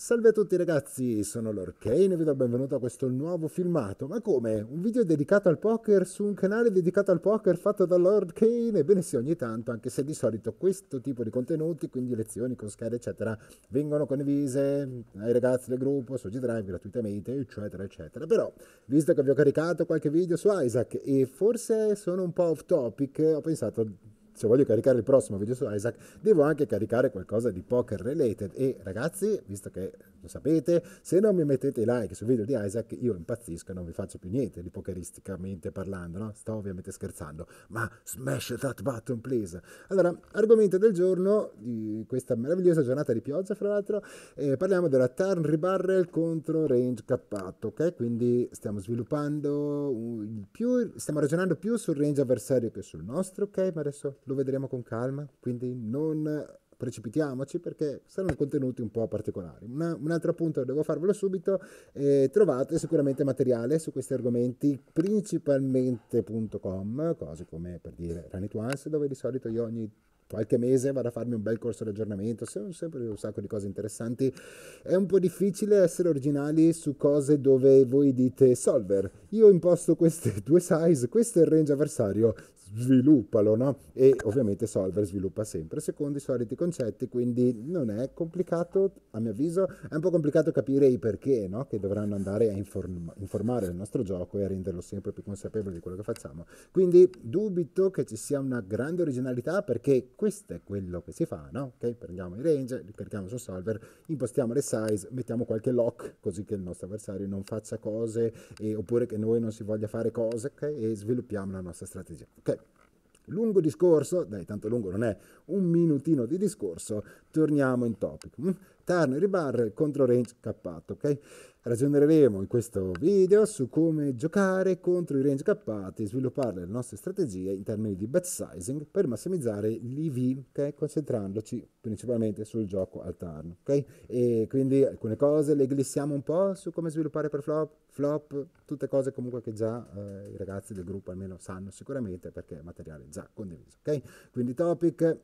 Salve a tutti ragazzi, sono Lord Kane e vi do il benvenuto a questo nuovo filmato. Ma come? Un video dedicato al poker su un canale dedicato al poker fatto da Lord Kane? Ebbene sì, ogni tanto, anche se di solito questo tipo di contenuti, quindi lezioni, con schede eccetera, vengono condivise ai ragazzi del gruppo, su G-Drive gratuitamente, eccetera eccetera. Però, visto che vi ho caricato qualche video su Isaac e forse sono un po' off topic, ho pensato se voglio caricare il prossimo video su Isaac, devo anche caricare qualcosa di poker related. E ragazzi, visto che lo sapete, se non mi mettete like sul video di Isaac, io impazzisco e non vi faccio più niente di pokeristicamente parlando, no? Sto ovviamente scherzando, ma smash that button, please. Allora, argomento del giorno, di questa meravigliosa giornata di pioggia, fra l'altro, eh, parliamo della turn rebarrel contro range cappato, ok? Quindi stiamo sviluppando più, stiamo ragionando più sul range avversario che sul nostro, ok? Ma adesso lo vedremo con calma, quindi non precipitiamoci perché saranno contenuti un po' particolari. Una, un altro punto, devo farvelo subito, eh, trovate sicuramente materiale su questi argomenti, principalmente.com, cose come per dire Runit Once, dove di solito io ogni qualche mese vado a farmi un bel corso di aggiornamento, sono sempre un sacco di cose interessanti. È un po' difficile essere originali su cose dove voi dite solver, io imposto queste due size, questo è il range avversario, sviluppalo, no? E ovviamente Solver sviluppa sempre secondo i soliti concetti, quindi non è complicato, a mio avviso, è un po' complicato capire i perché, no? Che dovranno andare a inform- informare il nostro gioco e a renderlo sempre più consapevole di quello che facciamo. Quindi dubito che ci sia una grande originalità perché questo è quello che si fa, no? Ok, prendiamo i range, li carichiamo su Solver, impostiamo le size, mettiamo qualche lock così che il nostro avversario non faccia cose e, oppure che noi non si voglia fare cose, ok? E sviluppiamo la nostra strategia. Ok, lungo discorso, dai tanto lungo non è, un minutino di discorso, torniamo in topic. Mm? Turner, ribar contro range K, ok? Ragioneremo in questo video su come giocare contro i range cappati e sviluppare le nostre strategie in termini di batch sizing per massimizzare l'IV, okay? concentrandoci principalmente sul gioco al alterno. Okay? E quindi alcune cose le glissiamo un po' su come sviluppare per flop, flop, tutte cose comunque che già eh, i ragazzi del gruppo almeno sanno sicuramente perché è materiale già condiviso. Okay? Quindi topic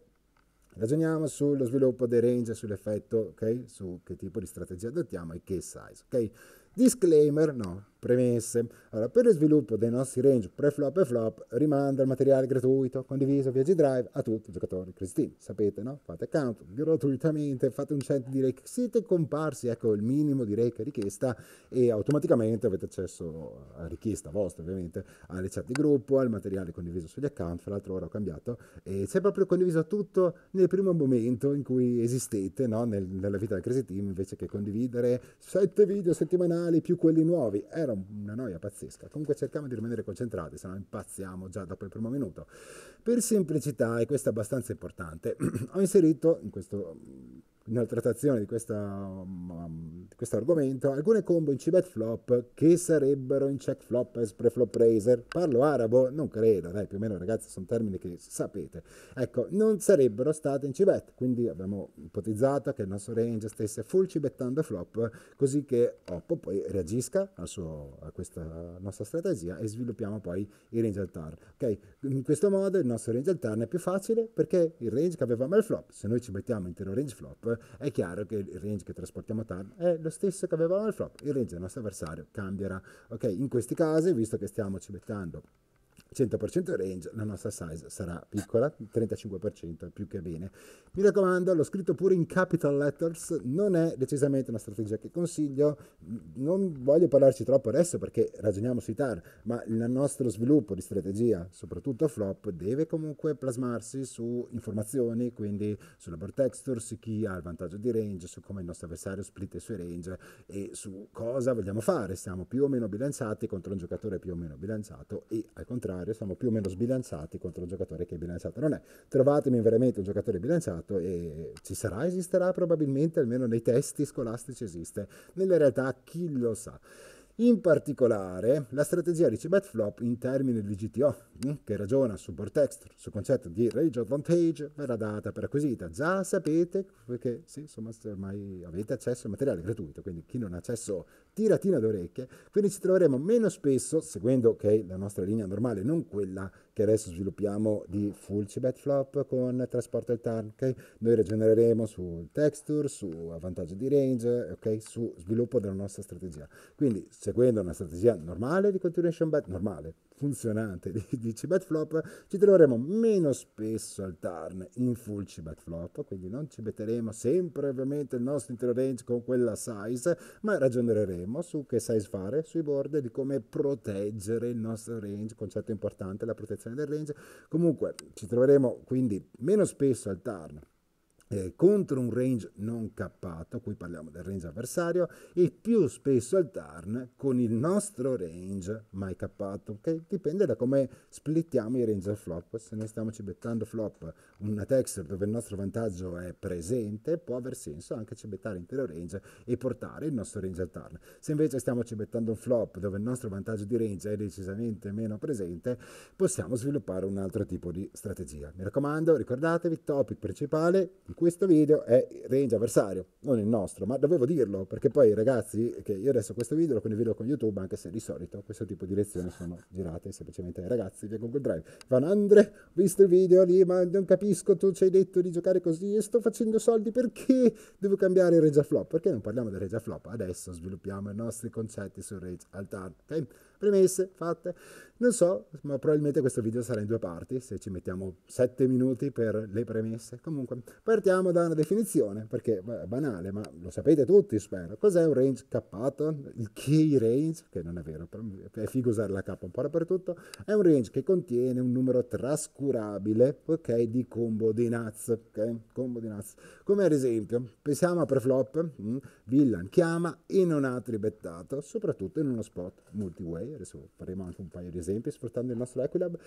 Ragioniamo sullo sviluppo dei range, sull'effetto, ok? Su che tipo di strategia adottiamo e che size, ok? Disclaimer, no, Premesse. Allora, per lo sviluppo dei nostri range pre-flop e flop, rimando al materiale gratuito condiviso via G-Drive a tutti i giocatori di Team. Sapete, no? Fate account gratuitamente, fate un chat di rake. Siete comparsi, ecco il minimo di rake richiesta e automaticamente avete accesso a richiesta vostra, ovviamente, alle chat di gruppo, al materiale condiviso sugli account. Fra l'altro, ora ho cambiato e c'è proprio condiviso tutto nel primo momento in cui esistete, no? nel, nella vita del Crazy Team, invece che condividere sette video settimanali più quelli nuovi. Era una noia pazzesca. Comunque cerchiamo di rimanere concentrati, se no impazziamo già dopo il primo minuto. Per semplicità, e questo è abbastanza importante, ho inserito in questo nella trattazione di, questa, di questo argomento alcune combo in cibet flop che sarebbero in check flop as preflop raiser parlo arabo non credo dai più o meno ragazzi sono termini che sapete ecco non sarebbero state in cibet quindi abbiamo ipotizzato che il nostro range stesse full cibettando flop così che Oppo poi reagisca suo, a questa nostra strategia e sviluppiamo poi il range al turn ok in questo modo il nostro range al turn è più facile perché il range che avevamo è il flop se noi ci mettiamo intero range flop è chiaro che il range che trasportiamo a TAR è lo stesso che avevamo al flop, il range del nostro avversario cambierà. Ok, in questi casi, visto che stiamo ci mettendo 100% range, la nostra size sarà piccola, 35% più che bene. Mi raccomando, l'ho scritto pure in capital letters, non è decisamente una strategia che consiglio, non voglio parlarci troppo adesso perché ragioniamo sui TAR, ma il nostro sviluppo di strategia, soprattutto flop, deve comunque plasmarsi su informazioni, quindi sulla board texture, su chi ha il vantaggio di range, su come il nostro avversario split i suoi range e su cosa vogliamo fare, siamo più o meno bilanciati contro un giocatore più o meno bilanciato e al contrario contrario, siamo più o meno sbilanciati contro un giocatore che è bilanciato. Non è, trovatemi veramente un giocatore bilanciato e ci sarà, esisterà probabilmente, almeno nei testi scolastici esiste. Nella realtà chi lo sa. In particolare la strategia di Cibet Flop in termini di GTO, mm, che ragiona su Vortex, sul concetto di Rage Advantage, verrà data per acquisita. Già sapete, perché sì, insomma, ormai avete accesso al materiale gratuito, quindi chi non ha accesso tiratina d'orecchie, quindi ci troveremo meno spesso, seguendo okay, la nostra linea normale, non quella che adesso sviluppiamo di full cibet flop con trasporto al turn, okay? noi ragioneremo su texture, su vantaggio di range, okay? su sviluppo della nostra strategia. Quindi seguendo una strategia normale di continuation bet, normale, funzionante di, di Flop, ci troveremo meno spesso al turn in full Flop, quindi non ci metteremo sempre ovviamente il nostro intero range con quella size, ma ragioneremo su che size fare, sui board, di come proteggere il nostro range, concetto importante, la protezione del range. Comunque ci troveremo quindi meno spesso al turn eh, contro un range non cappato, qui parliamo del range avversario, e più spesso al turn con il nostro range mai cappato, ok? Dipende da come splittiamo i range al flop, se noi stiamo cibettando flop una texture dove il nostro vantaggio è presente, può aver senso anche cibettare intero range e portare il nostro range al turn. Se invece stiamo cibettando un flop dove il nostro vantaggio di range è decisamente meno presente, possiamo sviluppare un altro tipo di strategia. Mi raccomando, ricordatevi, topic principale di cui questo video è range avversario, non il nostro, ma dovevo dirlo perché poi ragazzi, che io adesso questo video lo condivido con YouTube, anche se di solito questo tipo di lezioni sono girate semplicemente ai ragazzi via Google Drive. Van Andre, ho visto il video lì, ma non capisco, tu ci hai detto di giocare così e sto facendo soldi perché devo cambiare il range a flop? Perché non parliamo del range a flop? Adesso sviluppiamo i nostri concetti sul range al target, ok? Premesse fatte. Non so, ma probabilmente questo video sarà in due parti, se ci mettiamo 7 minuti per le premesse. Comunque, partiamo da una definizione, perché beh, è banale, ma lo sapete tutti, spero. Cos'è un range cappato? Il key range, che non è vero, è figo usare la K un po' dappertutto, è un range che contiene un numero trascurabile, ok, di combo di nuts, ok? Combo di nuts. Come ad esempio, pensiamo a preflop, mm, Villan chiama in un ha tribettato, soprattutto in uno spot multiway, adesso faremo anche un paio di esempi sfruttando il nostro Equilab,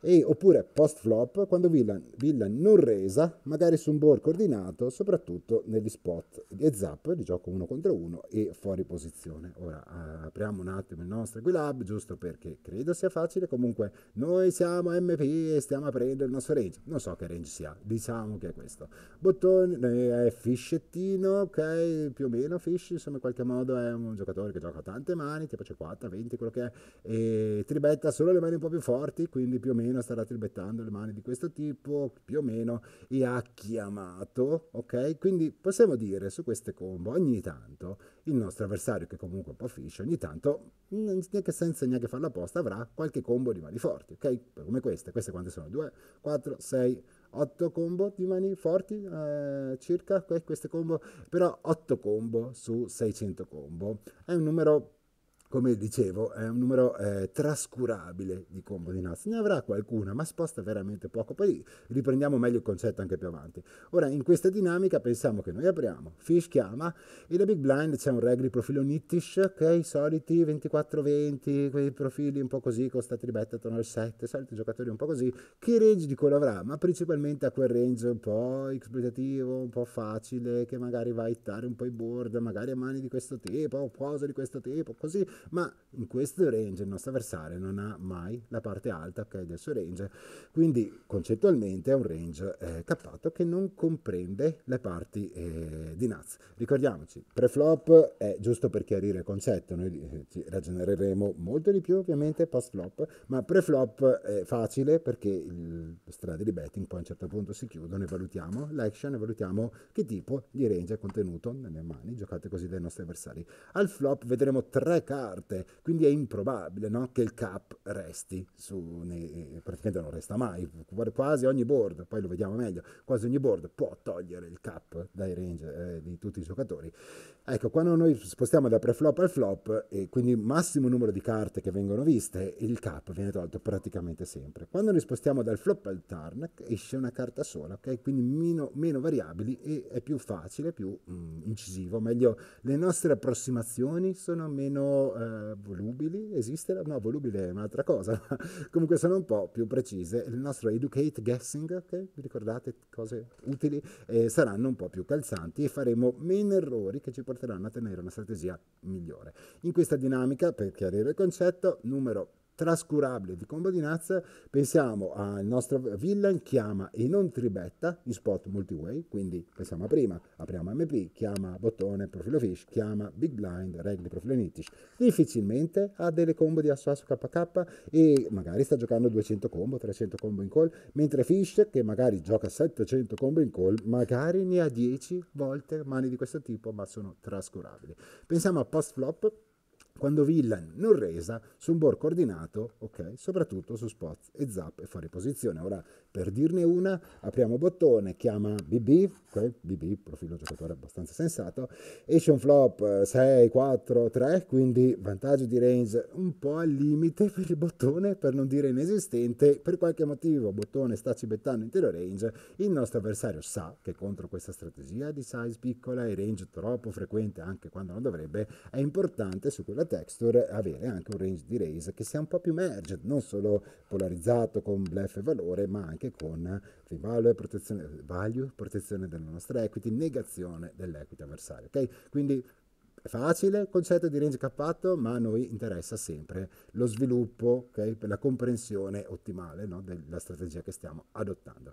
e, oppure post flop quando Villa, Villa non resa, magari su un board coordinato, soprattutto negli spot e zap di gioco uno contro uno e fuori posizione. Ora eh, apriamo un attimo il nostro Equilab, giusto perché credo sia facile, comunque noi siamo MP e stiamo aprendo il nostro range, non so che range sia, diciamo che è questo. Bottone eh, è fiscettino, ok, più o meno fish, insomma in qualche modo è un giocatore che gioca tante mani, tipo 4, 20, quello che è French e tribetta solo le mani un po' più forti, quindi più o meno starà tribettando le mani di questo tipo, più o meno, e ha chiamato, ok? Quindi possiamo dire su queste combo ogni tanto il nostro avversario, che comunque è un po' fish, ogni tanto, mm, neanche senza neanche farlo apposta, avrà qualche combo di mani forti, ok? Come queste, queste quante sono? 2, 4, 6, 8 combo di mani forti eh, circa queste combo però 8 combo su 600 combo è un numero come dicevo, è un numero eh, trascurabile di combo di nozze. Ne avrà qualcuna, ma sposta veramente poco. Poi riprendiamo meglio il concetto anche più avanti. Ora, in questa dinamica pensiamo che noi apriamo, Fish chiama e da Big Blind c'è un reg di profilo nittish, ok? Soliti 24-20, quei profili un po' così, con sta tribetta attorno al 7, soliti giocatori un po' così. Che range di quello avrà? Ma principalmente a quel range un po' esploitativo, un po' facile, che magari va a hittare un po' i board, magari a mani di questo tipo, o pose di questo tipo, così ma in questo range il nostro avversario non ha mai la parte alta okay, del suo range, quindi concettualmente è un range eh, cappato che non comprende le parti eh, di Naz. Ricordiamoci, preflop è giusto per chiarire il concetto, noi eh, ci ragioneremo molto di più ovviamente post flop, ma preflop è facile perché il strade di betting, poi a un certo punto si chiudono e valutiamo l'action e valutiamo che tipo di range è contenuto nelle mani giocate così dai nostri avversari. Al flop vedremo tre carte, quindi è improbabile no? che il cap resti, su, nei, eh, praticamente non resta mai, quasi ogni board, poi lo vediamo meglio, quasi ogni board può togliere il cap dai range eh, di tutti i giocatori. Ecco, quando noi spostiamo da preflop al flop, e quindi massimo numero di carte che vengono viste, il cap viene tolto praticamente sempre. Quando noi spostiamo dal flop sopra il Tarnac esce una carta sola, ok? Quindi meno, meno variabili e è più facile, più mm, incisivo, meglio le nostre approssimazioni sono meno eh, volubili, esiste? La, no, volubile è un'altra cosa, comunque sono un po' più precise, il nostro educate guessing, ok? Vi ricordate cose utili? Eh, saranno un po' più calzanti e faremo meno errori che ci porteranno a tenere una strategia migliore. In questa dinamica, per chiarire il concetto, numero trascurabile di combo di Naz, pensiamo al nostro villain, chiama e non tribetta in spot multiway, quindi pensiamo a prima, apriamo MP, chiama bottone profilo fish, chiama big blind, regli profilo nitish, difficilmente ha delle combo di asso asso KK e magari sta giocando 200 combo, 300 combo in call, mentre fish che magari gioca 700 combo in call, magari ne ha 10 volte mani di questo tipo, ma sono trascurabili. Pensiamo a post flop, quando Villan non resa su un board coordinato, ok, soprattutto su spot e zap e fuori posizione. Ora, per dirne una, apriamo bottone, chiama BB, ok, BB, profilo giocatore abbastanza sensato, esce un flop 6, 4, 3, quindi vantaggio di range un po' al limite per il bottone, per non dire inesistente, per qualche motivo bottone sta cibettando intero range, il nostro avversario sa che contro questa strategia di size piccola e range troppo frequente anche quando non dovrebbe, è importante su quella texture avere anche un range di raise che sia un po' più merged, non solo polarizzato con blef e valore, ma anche con value, protezione, value, protezione della nostra equity, negazione dell'equity avversario. Okay? Quindi è facile il concetto di range cappato, ma a noi interessa sempre lo sviluppo, okay? per la comprensione ottimale no? della strategia che stiamo adottando.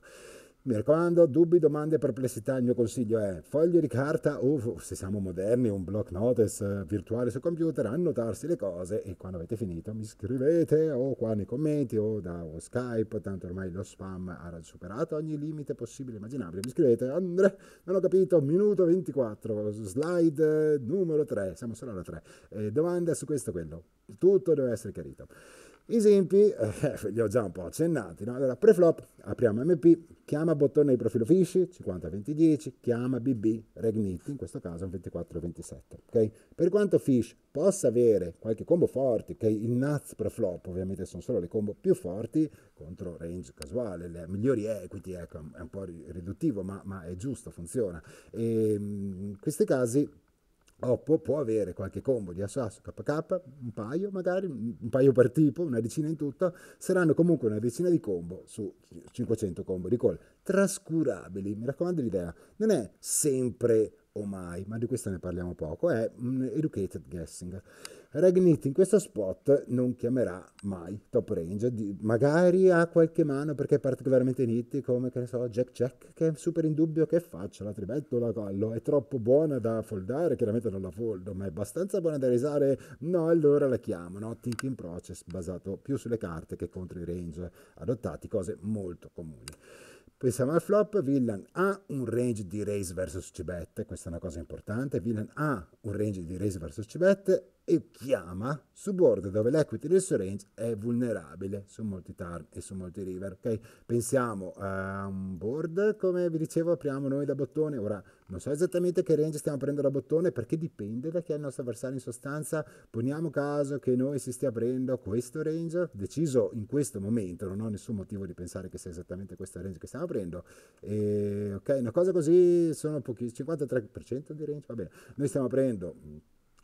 Mi raccomando, dubbi, domande, perplessità, il mio consiglio è foglio di carta uff, se siamo moderni, un block notice eh, virtuale sul computer, annotarsi le cose e quando avete finito mi scrivete o qua nei commenti o da o Skype, tanto ormai lo spam ha superato ogni limite possibile e immaginabile. Mi scrivete, Andre, non ho capito, minuto 24, slide eh, numero 3, siamo solo alla 3. Eh, domanda su questo quello, tutto deve essere chiarito. Esempi, eh, li ho già un po' accennati, no? Allora, preflop, apriamo MP, chiama bottone di profilo fisci, 50-20-10, chiama BB, regnit in questo caso un 24-27, ok? Per quanto Fish possa avere qualche combo forte, che okay? il Nuts preflop ovviamente sono solo le combo più forti, contro range casuale, le migliori equity, ecco, è un po' riduttivo, ma, ma è giusto, funziona. E, ehm, in questi casi Oppo può avere qualche combo di Asus KK, un paio magari, un paio per tipo, una decina in tutto, saranno comunque una decina di combo su 500 combo di call, trascurabili, mi raccomando l'idea, non è sempre o mai, ma di questo ne parliamo poco, è un educated guessing. Ragnit in questo spot non chiamerà mai top range, magari ha qualche mano perché è particolarmente nitti come che ne so, Jack Jack che è super in dubbio che faccia, la tribetto la collo, è troppo buona da foldare, chiaramente non la foldo, ma è abbastanza buona da risare, no allora la chiamo, no? Thinking process basato più sulle carte che contro i range adottati, cose molto comuni. Pensiamo al flop, Villan ha un range di raise versus cibette, questa è una cosa importante, Villan ha un range di raise versus cibette, e chiama su board dove l'equity risk range è vulnerabile su molti turn e su molti river. Okay? Pensiamo a un board, come vi dicevo, apriamo noi da bottone. Ora non so esattamente che range stiamo prendendo da bottone perché dipende da chi è il nostro avversario in sostanza. Poniamo caso che noi si stia aprendo questo range, deciso in questo momento, non ho nessun motivo di pensare che sia esattamente questo range che stiamo aprendo. E, ok, una cosa così sono pochi, 53% di range, va bene. Noi stiamo aprendo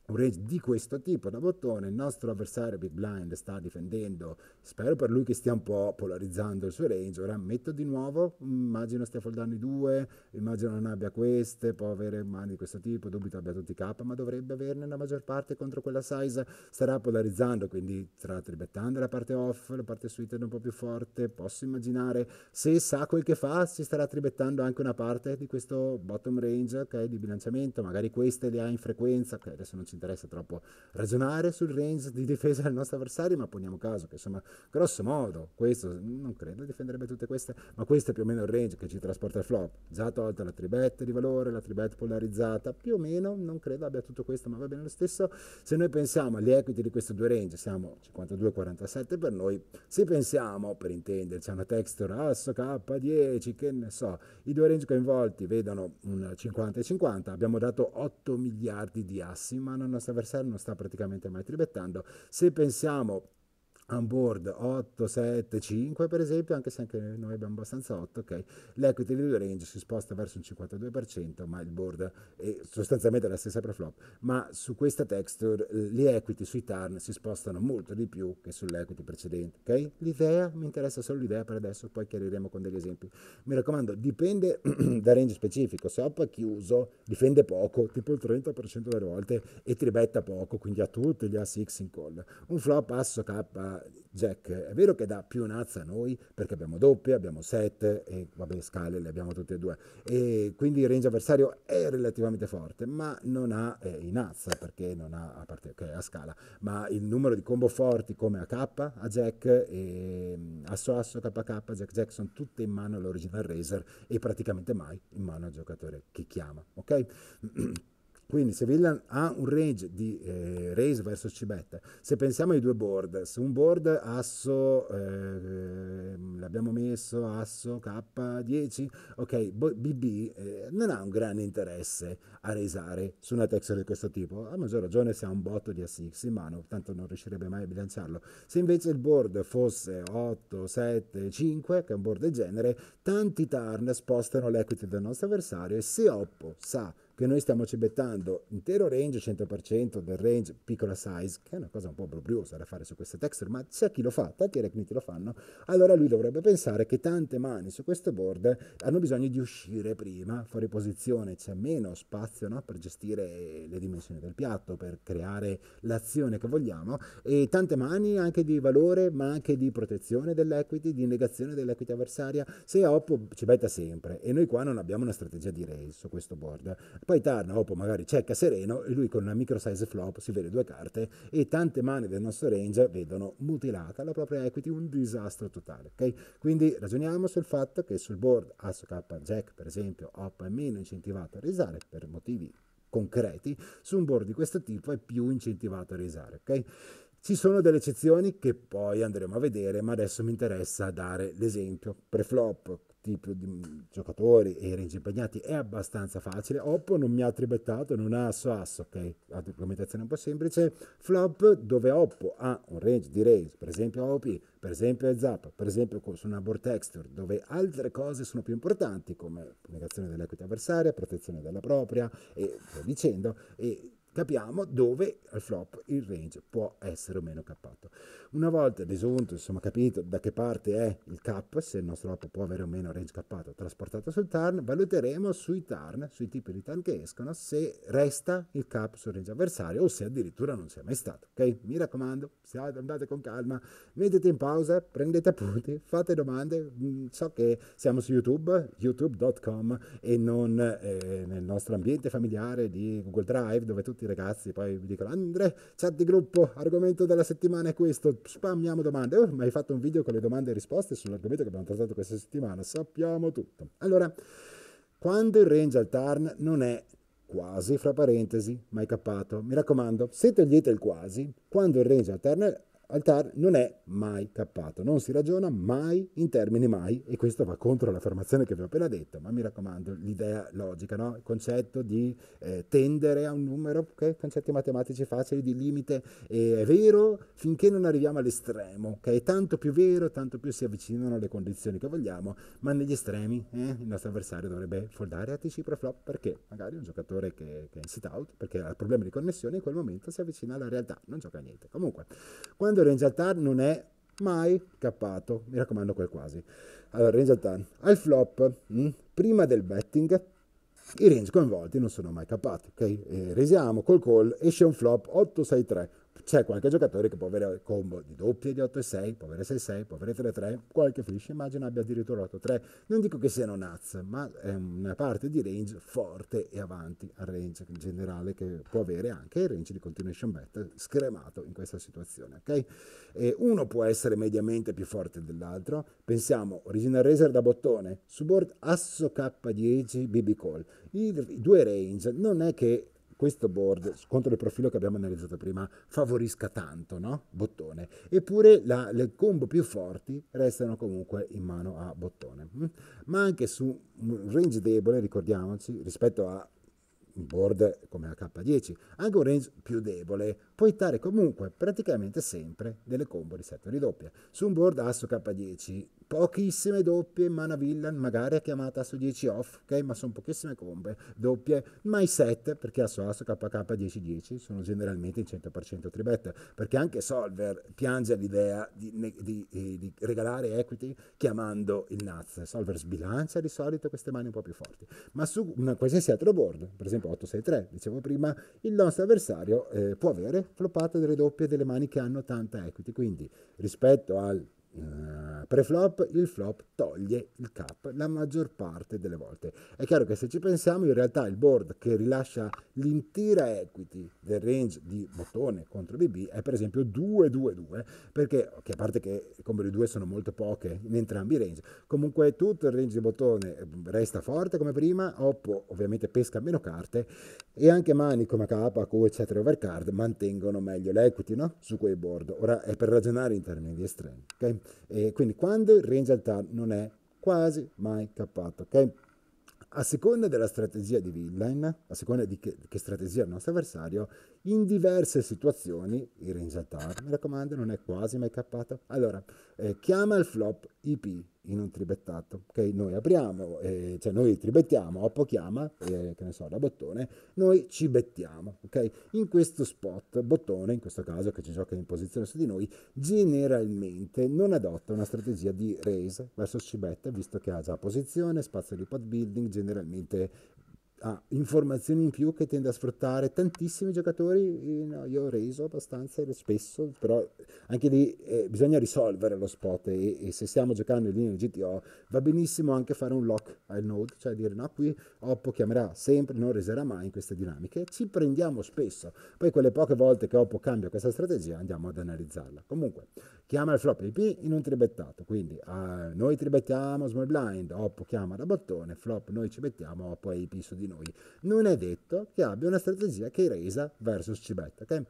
un range di questo tipo da bottone, il nostro avversario Big Blind sta difendendo, spero per lui che stia un po' polarizzando il suo range, ora metto di nuovo, immagino stia foldando i due, immagino non abbia queste, può avere mani di questo tipo, dubito abbia tutti i K, ma dovrebbe averne la maggior parte contro quella size, starà polarizzando, quindi starà tribettando la parte off, la parte suited un po' più forte, posso immaginare, se sa quel che fa, si starà tribettando anche una parte di questo bottom range, ok, di bilanciamento, magari queste le ha in frequenza, ok, adesso non ci interessa troppo ragionare sul range di difesa del nostro avversario, ma poniamo caso che insomma, grosso modo, questo non credo difenderebbe tutte queste, ma questo è più o meno il range che ci trasporta il flop. Già tolta la tribet di valore, la tribet polarizzata, più o meno non credo abbia tutto questo, ma va bene lo stesso. Se noi pensiamo agli equity di questi due range, siamo 52-47 per noi. Se pensiamo, per intenderci, a una texture asso K10, che ne so, i due range coinvolti vedono un 50 50, abbiamo dato 8 miliardi di assi, ma non il nostro avversario non sta praticamente mai tribettando. Se pensiamo on board 8, 7, 5 per esempio, anche se anche noi abbiamo abbastanza 8, ok, l'equity di range si sposta verso un 52%, ma il board è sostanzialmente la stessa per flop, ma su questa texture eh, le equity sui turn si spostano molto di più che sull'equity precedente, ok? L'idea, mi interessa solo l'idea per adesso, poi chiariremo con degli esempi. Mi raccomando, dipende da range specifico, se OP è chiuso difende poco, tipo il 30% delle volte, e tribetta poco, quindi ha tutti gli ASX in call. Un flop asso K Jack, è vero che dà più un'azza a noi perché abbiamo doppie, abbiamo set e vabbè scale le abbiamo tutte e due e quindi il range avversario è relativamente forte ma non ha eh, in azza perché non ha a, parte, okay, a scala ma il numero di combo forti come AK a Jack e mm, Asso Asso KK Jack Jack sono tutte in mano all'original Razer e praticamente mai in mano al giocatore che chiama ok? Quindi se Villan ha un range di eh, raise verso cibetta, se pensiamo ai due board, se un board asso, eh, l'abbiamo messo, asso K10, ok, BB eh, non ha un grande interesse a raisare su una texture di questo tipo, a maggior ragione se ha un botto di ASX in mano, tanto non riuscirebbe mai a bilanciarlo. Se invece il board fosse 8, 7, 5, che è un board del genere, tanti turn spostano l'equity del nostro avversario e se Oppo sa che noi stiamo cibettando intero range, 100% del range, piccola size, che è una cosa un po' obbrobriosa da fare su queste texture, ma c'è chi lo fa, tanti recniti lo fanno, allora lui dovrebbe pensare che tante mani su questo board hanno bisogno di uscire prima, fuori posizione, c'è meno spazio no, per gestire le dimensioni del piatto, per creare l'azione che vogliamo, e tante mani anche di valore, ma anche di protezione dell'equity, di negazione dell'equity avversaria, se Oppo ci betta sempre, e noi qua non abbiamo una strategia di rail su questo board, poi Tarna dopo magari cerca Sereno e lui con una micro size flop si vede due carte e tante mani del nostro range vedono mutilata la propria equity, un disastro totale. Okay? Quindi ragioniamo sul fatto che sul board Asso K Jack per esempio Hop è meno incentivato a risare per motivi concreti, su un board di questo tipo è più incentivato a risare. Okay? Ci sono delle eccezioni che poi andremo a vedere, ma adesso mi interessa dare l'esempio. Preflop tipo di mm, giocatori e i range impegnati è abbastanza facile. Oppo non mi ha tribettato, non ha asso asso, ok? è un po' semplice. Flop dove Oppo ha un range di range, per esempio OP, per esempio Zap, per esempio su una board texture, dove altre cose sono più importanti come negazione dell'equità avversaria, protezione della propria e via dicendo. E capiamo dove al flop il range può essere o meno cappato. Una volta desunto, insomma, capito da che parte è il cap, se il nostro flop può avere o meno range cappato trasportato sul turn, valuteremo sui turn, sui tipi di turn che escono, se resta il cap sul range avversario o se addirittura non sia mai stato. Ok? Mi raccomando, andate con calma, mettete in pausa, prendete appunti, fate domande. Mm, so che siamo su YouTube, youtube.com e non eh, nel nostro ambiente familiare di Google Drive dove tutti ragazzi poi mi dicono Andre, chat di gruppo, argomento della settimana è questo, spammiamo domande. Oh, ma hai fatto un video con le domande e risposte sull'argomento che abbiamo trattato questa settimana, sappiamo tutto. Allora, quando il range al turn non è quasi, fra parentesi, mai cappato, mi raccomando, se togliete il quasi, quando il range al turn altar non è mai tappato, non si ragiona mai in termini mai, e questo va contro l'affermazione che vi ho appena detto, ma mi raccomando, l'idea logica, no? il concetto di eh, tendere a un numero, okay? concetti matematici facili di limite, e è vero finché non arriviamo all'estremo, che okay? è tanto più vero, tanto più si avvicinano le condizioni che vogliamo, ma negli estremi eh, il nostro avversario dovrebbe foldare a TC flop perché magari un giocatore che, che è in sit out, perché ha problemi di connessione, in quel momento si avvicina alla realtà, non gioca a niente. Comunque, quando raccomando, Renzi Altar non è mai cappato. Mi raccomando, quel quasi. Allora, Renzi Altar al flop, mh? Mm, prima del betting, i range coinvolti non sono mai cappati. Ok, eh, resiamo col call, esce un flop 863 c'è qualche giocatore che può avere combo di doppie di 8 e 6, può avere 6 6, può avere 3 3, qualche fliscia immagino abbia addirittura 8 3. Non dico che siano nuts, ma è una parte di range forte e avanti al range in generale che può avere anche il range di continuation bet scremato in questa situazione, ok? E uno può essere mediamente più forte dell'altro. Pensiamo original Razer da bottone, subboard asso K10 BB call. I due range non è che questo board, contro il profilo che abbiamo analizzato prima, favorisca tanto, no? Bottone. Eppure la, le combo più forti restano comunque in mano a Bottone. Mm? Ma anche su un range debole, ricordiamoci, rispetto a board come la K10, anche un range più debole, può hittare comunque praticamente sempre delle combo di set di doppia. Su un board asso K10, pochissime doppie, mana villain, magari è chiamata asso 10 off, ok? Ma sono pochissime combe, eh, doppie, mai 7, perché asso asso KK 10 10 sono generalmente in 100% tribet, perché anche Solver piange l'idea di, di, di, eh, di regalare equity chiamando il Naz. Solver sbilancia di solito queste mani un po' più forti, ma su una, qualsiasi altro board, per esempio 863. dicevo prima, il nostro avversario eh, può avere floppate delle doppie delle mani che hanno tanta equity, quindi rispetto al eh, preflop, il flop toglie il cap la maggior parte delle volte. È chiaro che se ci pensiamo, in realtà il board che rilascia l'intera equity del range di bottone contro BB è per esempio 2-2-2, perché a parte che come le due sono molto poche in entrambi i range, comunque tutto il range di bottone resta forte come prima, Oppo ovviamente pesca meno carte e anche mani come K, Q, eccetera, overcard mantengono meglio l'equity no? su quei board. Ora è per ragionare in termini di estremi. Okay? E eh, quindi quando il range altare non è quasi mai cappato, ok? A seconda della strategia di villain, a seconda di che, che strategia il nostro avversario, in diverse situazioni il range altar, mi raccomando, non è quasi mai cappato. Allora, eh, chiama il flop IP in un tribettato. Okay? Noi apriamo, eh, cioè noi tribettiamo, Oppo chiama, eh, che ne so, da bottone, noi ci bettiamo. ok? In questo spot, bottone, in questo caso che ci gioca in posizione su di noi, generalmente non adotta una strategia di raise verso cibetta, visto che ha già posizione, spazio di pod building, generalmente ha informazioni in più che tende a sfruttare tantissimi giocatori. No, io ho reso abbastanza spesso, però anche lì eh, bisogna risolvere lo spot e, e, se stiamo giocando in linea di GTO va benissimo anche fare un lock al node, cioè dire no, qui Oppo chiamerà sempre, non reserà mai in queste dinamiche. Ci prendiamo spesso, poi quelle poche volte che Oppo cambia questa strategia andiamo ad analizzarla. Comunque, chiama il flop IP in un tribettato, quindi eh, noi tribettiamo small blind, Oppo chiama da bottone, flop noi ci mettiamo, Oppo IP su di noi. Non è detto che abbia una strategia che è resa versus Cibetta, ok?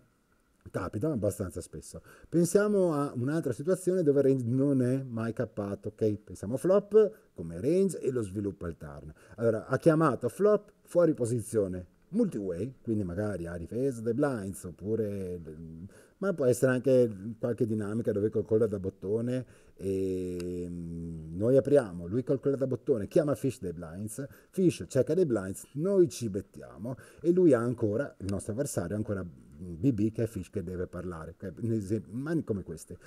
capita abbastanza spesso. Pensiamo a un'altra situazione dove Range non è mai cappato, ok? Pensiamo a flop come Range e lo sviluppa il turn. Allora, ha chiamato flop fuori posizione, multiway, quindi magari a difesa dei blinds oppure mm, ma può essere anche qualche dinamica dove col colla da bottone e ehm, noi apriamo, lui col coltello da bottone chiama Fish dei blinds, Fish cerca dei blinds, noi ci bettiamo e lui ha ancora, il nostro avversario ancora BB che è Fish che deve parlare, mani come queste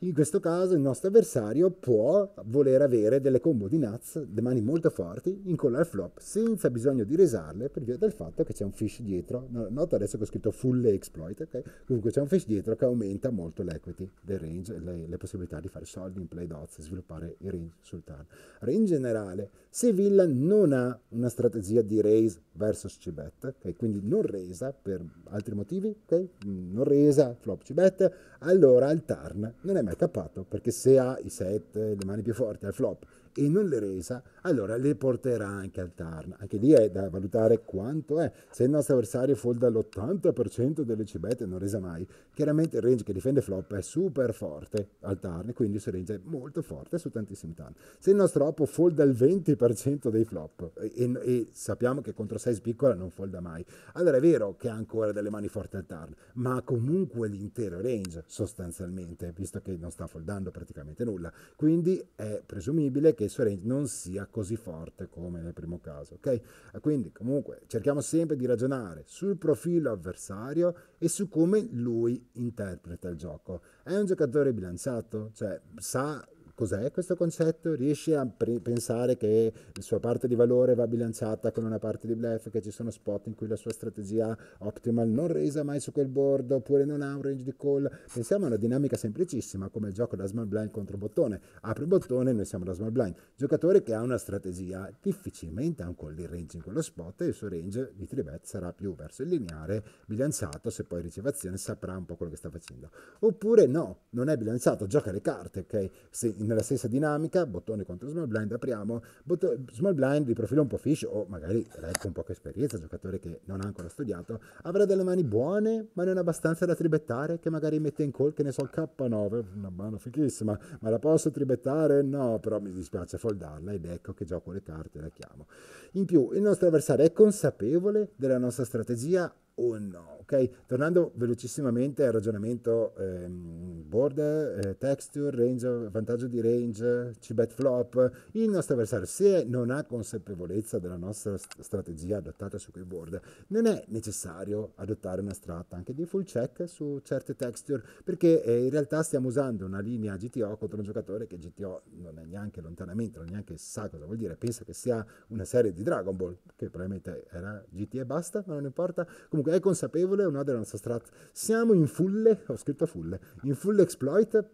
in questo caso il nostro avversario può voler avere delle combo di nuts, le mani molto forti, in collar flop, senza bisogno di resarle per via del fatto che c'è un fish dietro. Nota adesso che ho scritto full exploit, okay? comunque c'è un fish dietro che aumenta molto l'equity del range, le, le possibilità di fare soldi in play dots, sviluppare il range sul turn. in generale, se Villa non ha una strategia di raise versus cibet, okay? quindi non resa per altri motivi, okay? Mm, non resa, flop cibet, allora il turn non è mai tappato perché se ha i set, le mani più forti al flop e non le resa, allora le porterà anche al TARN. Anche lì è da valutare quanto è. Se il nostro avversario folda l'80% delle cibette non resa mai, chiaramente il range che difende flop è super forte al TARN, quindi il suo range è molto forte su tantissimi TARN. Se il nostro oppo folda il 20% dei flop e, e sappiamo che contro 6 piccola non folda mai, allora è vero che ha ancora delle mani forti al TARN, ma comunque l'intero range sostanzialmente, visto che non sta foldando praticamente nulla. Quindi è presumibile che il suo range non sia così forte come nel primo caso. Ok? Ah, quindi comunque cerchiamo sempre di ragionare sul profilo avversario e su come lui interpreta il gioco. È un giocatore bilanciato, cioè sa cos'è questo concetto? Riesci a pre- pensare che la sua parte di valore va bilanciata con una parte di blef, che ci sono spot in cui la sua strategia optimal non resa mai su quel board oppure non ha un range di call. Pensiamo a una dinamica semplicissima come il gioco da small blind contro bottone. Apri bottone, noi siamo da small blind. Giocatore che ha una strategia difficilmente ha un call di range in quello spot e il suo range di 3 bet sarà più verso il lineare bilanciato se poi riceve azione saprà un po' quello che sta facendo. Oppure no, non è bilanciato, gioca le carte, ok? Se in nella stessa dinamica, bottone contro small blind, apriamo, botto, small blind di profilo un po' fish o magari con poca esperienza, giocatore che non ha ancora studiato, avrà delle mani buone ma non abbastanza da tribettare che magari mette in call, che ne so, K9, una mano fichissima, ma la posso tribettare? No, però mi dispiace foldarla ed ecco che gioco le carte la chiamo. In più, il nostro avversario è consapevole della nostra strategia o no? Okay? Tornando velocissimamente al ragionamento ehm, board, eh, texture, range, vantaggio di range, cbet flop, il nostro avversario se non ha consapevolezza della nostra st- strategia adottata su quei board, non è necessario adottare una strat anche di full check su certe texture, perché eh, in realtà stiamo usando una linea GTO contro un giocatore che GTO non è neanche lontanamente, non neanche sa cosa vuol dire, pensa che sia una serie di Dragon Ball, che probabilmente era GT e basta, ma non importa, comunque è consapevole table, della nostra strat. Siamo in full, ho scritto full, in full exploit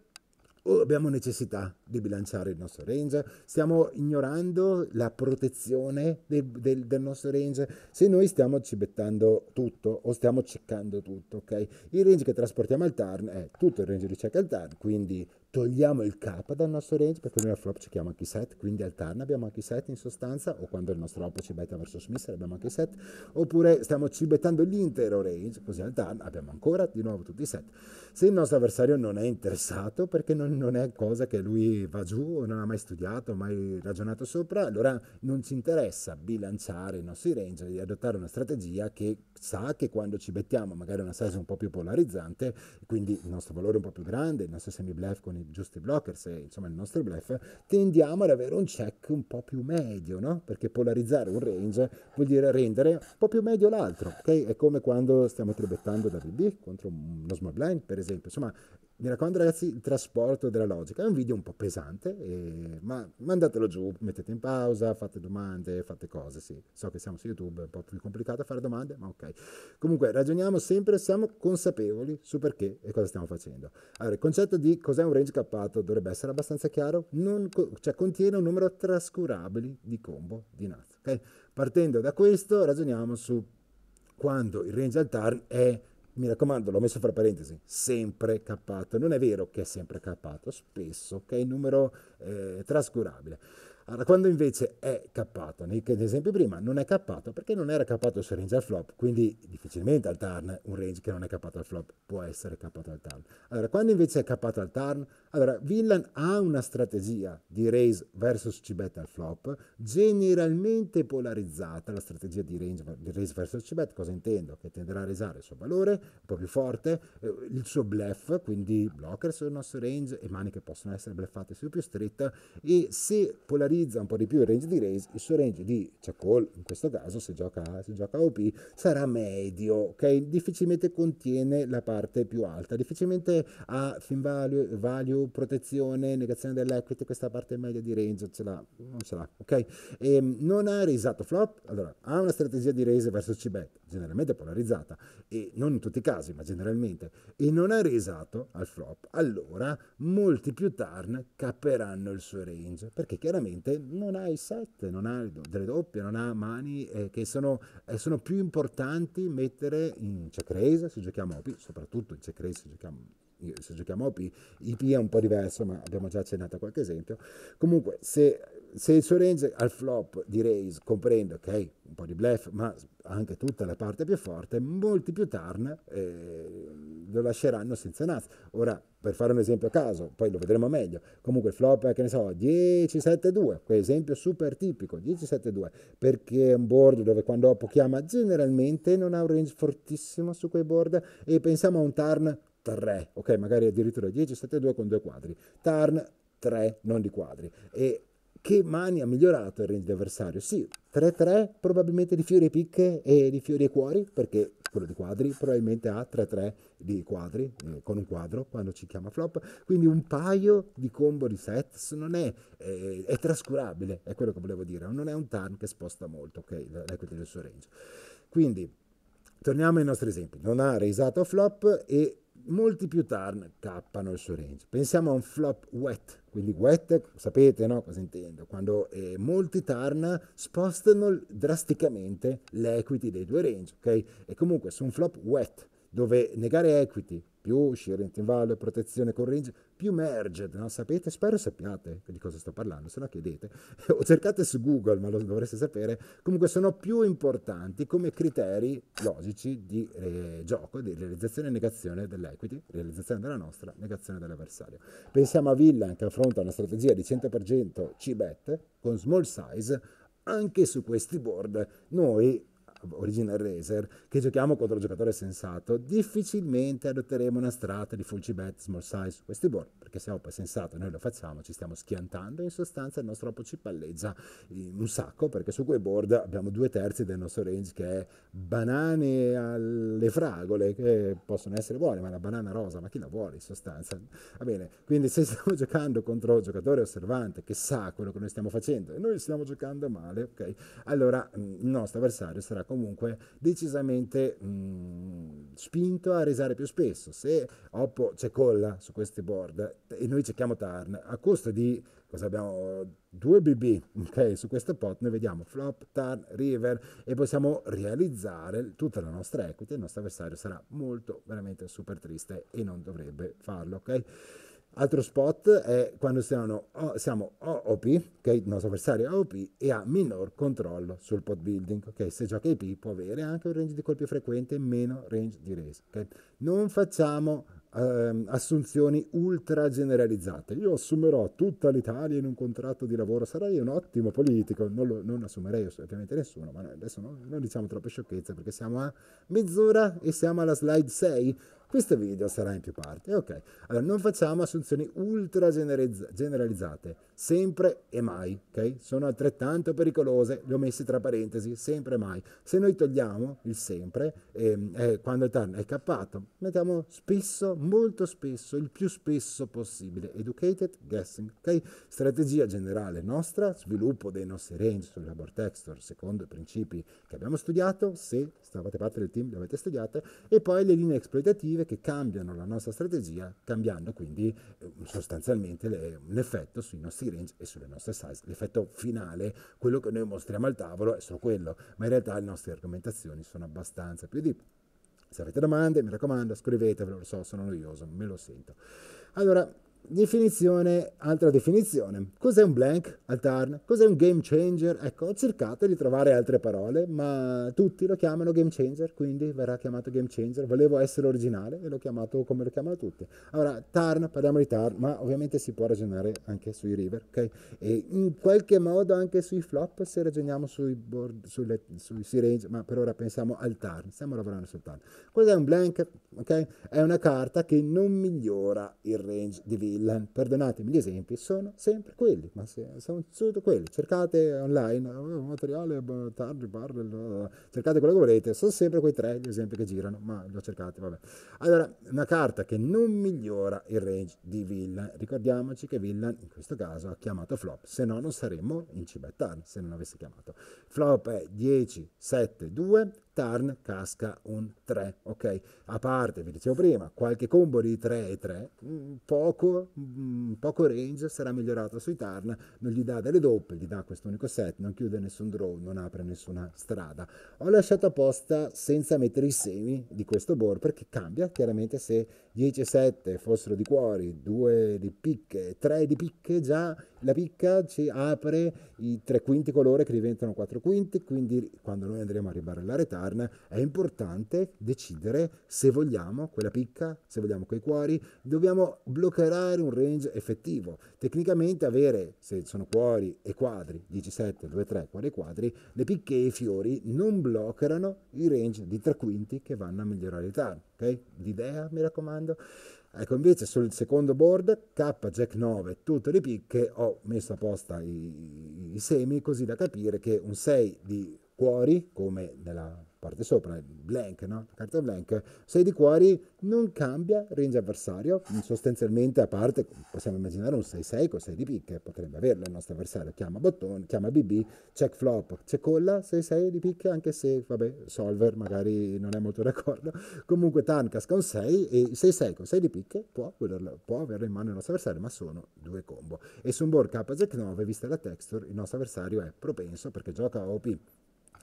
o oh, abbiamo necessità di bilanciare il nostro range, stiamo ignorando la protezione del, del, del nostro range, se noi stiamo cibettando tutto o stiamo ceccando tutto, ok? Il range che trasportiamo al tarn è tutto il range di check al tarn, quindi togliamo il K dal nostro range perché noi al flop cerchiamo anche i set, quindi al turn abbiamo anche i set in sostanza, o quando il nostro alfa ci betta verso Smithser abbiamo anche i set, oppure stiamo ci bettando l'intero range, così al turn abbiamo ancora di nuovo tutti i set. Se il nostro avversario non è interessato perché non, non è cosa che lui va giù o non ha mai studiato, mai ragionato sopra, allora non ci interessa bilanciare i nostri range e adottare una strategia che sa che quando ci bettiamo magari una size un po' più polarizzante, quindi il nostro valore un po' più grande, il nostro semi bluff con i giusti blockers e insomma il nostro bluff, tendiamo ad avere un check un po' più medio, no? Perché polarizzare un range vuol dire rendere un po' più medio l'altro, ok? È come quando stiamo tribettando da BB contro uno small blind, per esempio. Insomma, mi raccomando ragazzi, il trasporto della logica è un video un po' pesante, eh, ma mandatelo giù, mettete in pausa, fate domande, fate cose, sì. So che siamo su YouTube, è un po' più complicato fare domande, ma ok. Comunque ragioniamo sempre, siamo consapevoli su perché e cosa stiamo facendo. Allora, il concetto di cos'è un range cappato dovrebbe essere abbastanza chiaro, co- cioè contiene un numero trascurabile di combo di NAT. Okay? Partendo da questo ragioniamo su quando il range altar è mi raccomando, l'ho messo fra parentesi, sempre cappato. Non è vero che è sempre cappato, spesso, che è il numero eh, trascurabile. Allora, quando invece è cappato, ad esempio prima, non è cappato perché non era cappato sul range al flop, quindi difficilmente al turn un range che non è cappato al flop può essere cappato al turn. Allora, quando invece è cappato al turn, allora, Villan ha una strategia di raise versus Cibet al flop, generalmente polarizzata, la strategia di, range, di raise versus Cibet, cosa intendo? Che tenderà a resare il suo valore, un po' più forte, eh, il suo bluff, quindi blocker sul nostro range e mani che possono essere bluffate su più stretta, e se polarizza un po' di più il range di raise, il suo range di check call, in questo caso se gioca, se gioca OP, sarà medio, ok? Difficilmente contiene la parte più alta, difficilmente ha fin value, value protezione, negazione dell'equity, questa parte media di range ce l'ha, non ce l'ha, ok? E ehm, non ha risato flop, allora ha una strategia di raise verso CBET, generalmente polarizzata, e non in tutti i casi, ma generalmente, e non ha risato al flop, allora molti più turn capperanno il suo range, perché chiaramente non ha i set, non ha delle doppie, non ha mani eh, che sono, eh, sono, più importanti mettere in check raise se giochiamo OP, soprattutto in check raise se giochiamo se giochiamo OP, IP è un po' diverso, ma abbiamo già accennato a qualche esempio. Comunque, se, se il suo range al flop di raise comprende, ok, un po' di bluff, ma anche tutta la parte più forte, molti più turn eh, lo lasceranno senza NAS. Ora, per fare un esempio a caso, poi lo vedremo meglio. Comunque il flop è, che ne so, 10-7-2, esempio super tipico, 10-7-2, perché è un board dove quando Oppo chiama generalmente non ha un range fortissimo su quei board e pensiamo a un turn 3, ok, magari addirittura 10, 7, 2 con due quadri. Tarn 3, non di quadri. E che Mani ha migliorato il range di avversario? Sì, 3-3 probabilmente di fiori e picche e di fiori e cuori, perché quello di quadri probabilmente ha 3-3 di quadri, eh, con un quadro quando ci chiama flop, quindi un paio di combo di sets non è, eh, è trascurabile, è quello che volevo dire, non è un turn che sposta molto, ok, l'equity del suo range. Quindi, torniamo ai nostri esempi, non ha raisato flop e molti più turn tappano il suo range. Pensiamo a un flop wet, quindi wet, sapete no, cosa intendo, quando eh, molti turn spostano drasticamente l'equity dei due range, ok? E comunque su un flop wet, dove negare equity più uscirenti in valle, protezione con range, più merged, no? sapete? Spero sappiate di cosa sto parlando, se no chiedete o cercate su Google, ma lo dovreste sapere, comunque sono più importanti come criteri logici di eh, gioco, di realizzazione e negazione dell'equity, realizzazione della nostra, negazione dell'avversario. Pensiamo a Villan che affronta una strategia di 100% C-bet con small size, anche su questi board noi Original Razer, che giochiamo contro il giocatore sensato, difficilmente adotteremo una strata di Fulci Bet, Small Size, questi board, perché siamo Oppo sensato noi lo facciamo, ci stiamo schiantando, in sostanza il nostro Oppo ci palleggia un sacco, perché su quei board abbiamo due terzi del nostro range che è banane alle fragole, che possono essere buone, ma la banana rosa, ma chi la vuole in sostanza? Va bene, quindi se stiamo giocando contro un giocatore osservante che sa quello che noi stiamo facendo e noi stiamo giocando male, ok, allora mm, il nostro avversario sarà comunque decisamente mh, mm, spinto a risare più spesso. Se Oppo c'è colla su questi board e noi cerchiamo Tarn, a costo di cosa abbiamo 2 BB okay, su questo pot, noi vediamo flop, turn, river e possiamo realizzare tutta la nostra equity. Il nostro avversario sarà molto veramente super triste e non dovrebbe farlo. ok? Altro spot è quando siamo, oh, siamo OP, okay? il nostro avversario è OOP e ha minor controllo sul pot building. Okay? Se gioca IP può avere anche un range di colpi frequente e meno range di race. Okay? Non facciamo ehm, assunzioni ultra generalizzate. Io assumerò tutta l'Italia in un contratto di lavoro, sarei un ottimo politico. Non, lo, non assumerei assolutamente nessuno, ma adesso non, non diciamo troppe sciocchezze perché siamo a mezz'ora e siamo alla slide 6 questo video sarà in più parti, ok. Allora, non facciamo assunzioni ultra generalizzate, sempre e mai, ok? Sono altrettanto pericolose, le ho messe tra parentesi, sempre e mai. Se noi togliamo il sempre, eh, eh, quando il turn è cappato, mettiamo spesso, molto spesso, il più spesso possibile, educated guessing, ok? Strategia generale nostra, sviluppo dei nostri range sul labor texture, secondo i principi che abbiamo studiato, se stavate parte del team, le avete studiate, e poi le linee esploitative strategie che cambiano la nostra strategia, cambiando quindi eh, sostanzialmente l'effetto sui nostri range e sulle nostre size. L'effetto finale, quello che noi mostriamo al tavolo è solo quello, ma in realtà le nostre argomentazioni sono abbastanza più di... Se avete domande, mi raccomando, scrivetevelo, lo so, sono noioso, me lo sento. Allora, Definizione, altra definizione. Cos'è un blank al Altarn? Cos'è un game changer? Ecco, ho cercato di trovare altre parole, ma tutti lo chiamano game changer, quindi verrà chiamato game changer. Volevo essere originale e l'ho chiamato come lo chiamano tutti. Allora, Tarn, parliamo di Tarn, ma ovviamente si può ragionare anche sui river, ok? E in qualche modo anche sui flop, se ragioniamo sui board, sulle, sui range, ma per ora pensiamo al Tarn, stiamo lavorando sul Tarn. Cos'è un blank? Ok? È una carta che non migliora il range di vita perdonatemi gli esempi, sono sempre quelli, ma se, sono solo quelli. Cercate online eh, oh, materiale, boh, target, barrel, cercate quello che volete, sono sempre quei tre gli esempi che girano, ma lo cercate, vabbè. Allora, una carta che non migliora il range di Villain, Ricordiamoci che Villain in questo caso ha chiamato flop, se no non saremmo in cibettano se non avesse chiamato. Flop è 10, 7, 2, Tarn casca un 3, ok? A parte, vi dicevo prima, qualche combo di 3 e 3, mm, poco, mm, poco range sarà migliorato sui Tarn, non gli dà delle doppie, gli dà questo unico set, non chiude nessun draw, non apre nessuna strada. Ho lasciato apposta senza mettere i semi di questo board perché cambia chiaramente se 10 e 7 fossero di cuori, 2 di picche, 3 di picche, già la picca ci apre i tre quinti colore che diventano quattro quinti, quindi quando noi andremo a ribarellare Tarn è importante decidere se vogliamo quella picca, se vogliamo quei cuori, dobbiamo bloccare un range effettivo. Tecnicamente avere, se sono cuori e quadri, 10, 7, 2, 3, cuori e quadri, le picche e i fiori non bloccano il range di tre quinti che vanno a migliorare il Tarn ok? L'idea, mi raccomando. Ecco, invece sul secondo board, K Jack 9, tutto di picche, ho messo apposta i, i semi così da capire che un 6 di cuori, come nella parte sopra, blank, no? carta blank, 6 di cuori non cambia range avversario, sostanzialmente a parte, possiamo immaginare un 6-6 con 6 di picche, potrebbe averlo il nostro avversario, chiama bottone, chiama BB, check flop, c'è colla, 6-6 di picche, anche se, vabbè, solver magari non è molto d'accordo, comunque Tan casca un 6 e 6-6 con 6 di picche può, può averla in mano il nostro avversario, ma sono due combo. E su un board K-Jack 9, vista la texture, il nostro avversario è propenso perché gioca OP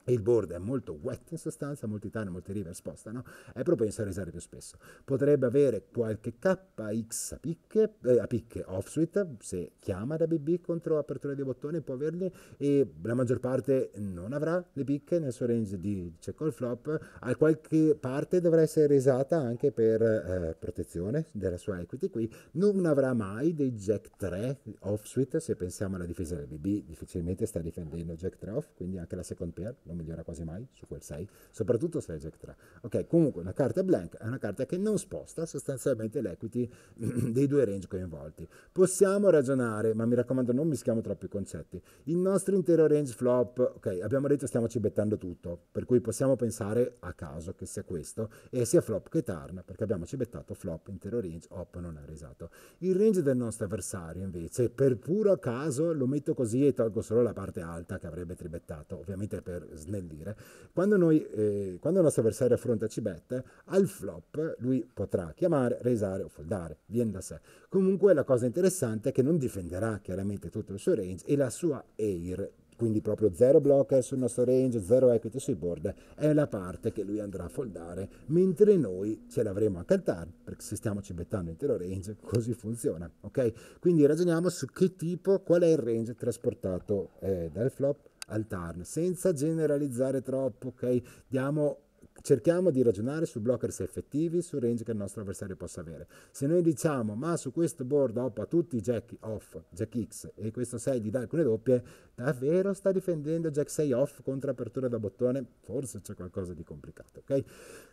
il board è molto wet in sostanza, molti tane, molti river spostano, è propenso a risare più spesso. Potrebbe avere qualche KX a picche, eh, a picche offsuit, se chiama da BB contro apertura di bottone può averli e la maggior parte non avrà le picche nel suo range di check call flop, a qualche parte dovrà essere risata anche per eh, protezione della sua equity qui, non avrà mai dei jack 3 offsuit, se pensiamo alla difesa del BB difficilmente sta difendendo jack 3 off, quindi anche la second pair non migliora quasi mai su quel 6, soprattutto se è jack 3. Ok, comunque una carta blank è una carta che non sposta sostanzialmente l'equity dei due range coinvolti. Possiamo ragionare, ma mi raccomando non mischiamo troppi concetti. Il nostro intero range flop, ok, abbiamo detto stiamo cibettando tutto, per cui possiamo pensare a caso che sia questo e sia flop che turn, perché abbiamo cibettato flop intero range, hop non ha risato. Il range del nostro avversario invece, per puro caso, lo metto così e tolgo solo la parte alta che avrebbe tribettato, ovviamente per snellire, quando, noi, eh, quando il nostro avversario affronta Cibette, al flop lui potrà chiamare, raisare o foldare, viene da sé. Comunque la cosa interessante è che non difenderà chiaramente tutto il suo range e la sua air quindi proprio zero blocker sul nostro range, zero equity sui board, è la parte che lui andrà a foldare, mentre noi ce l'avremo a cantare, perché se stiamo cibettando intero range, così funziona, ok? Quindi ragioniamo su che tipo, qual è il range trasportato eh, dal flop al TARN, senza generalizzare troppo, ok? Diamo cerchiamo di ragionare su blockers effettivi, sul range che il nostro avversario possa avere. Se noi diciamo ma su questo board oppa tutti i jack off, jack X e questo 6 gli dà alcune doppie, davvero sta difendendo jack 6 off contro apertura da bottone? Forse c'è qualcosa di complicato, ok?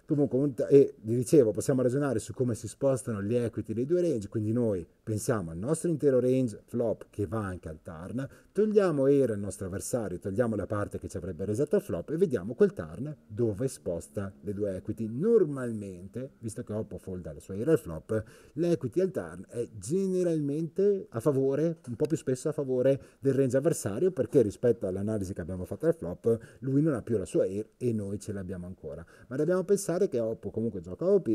Comunque, e vi dicevo, possiamo ragionare su come si spostano gli equity dei due range, quindi noi pensiamo al nostro intero range flop che va anche al turn, Togliamo Air il nostro avversario, togliamo la parte che ci avrebbe resato a flop e vediamo quel turn dove sposta le due equity. Normalmente, visto che Oppo folda la sua Air al flop, l'equity al turn è generalmente a favore, un po' più spesso a favore del range avversario perché rispetto all'analisi che abbiamo fatto al flop, lui non ha più la sua Air e noi ce l'abbiamo ancora. Ma dobbiamo pensare che Oppo comunque gioca OP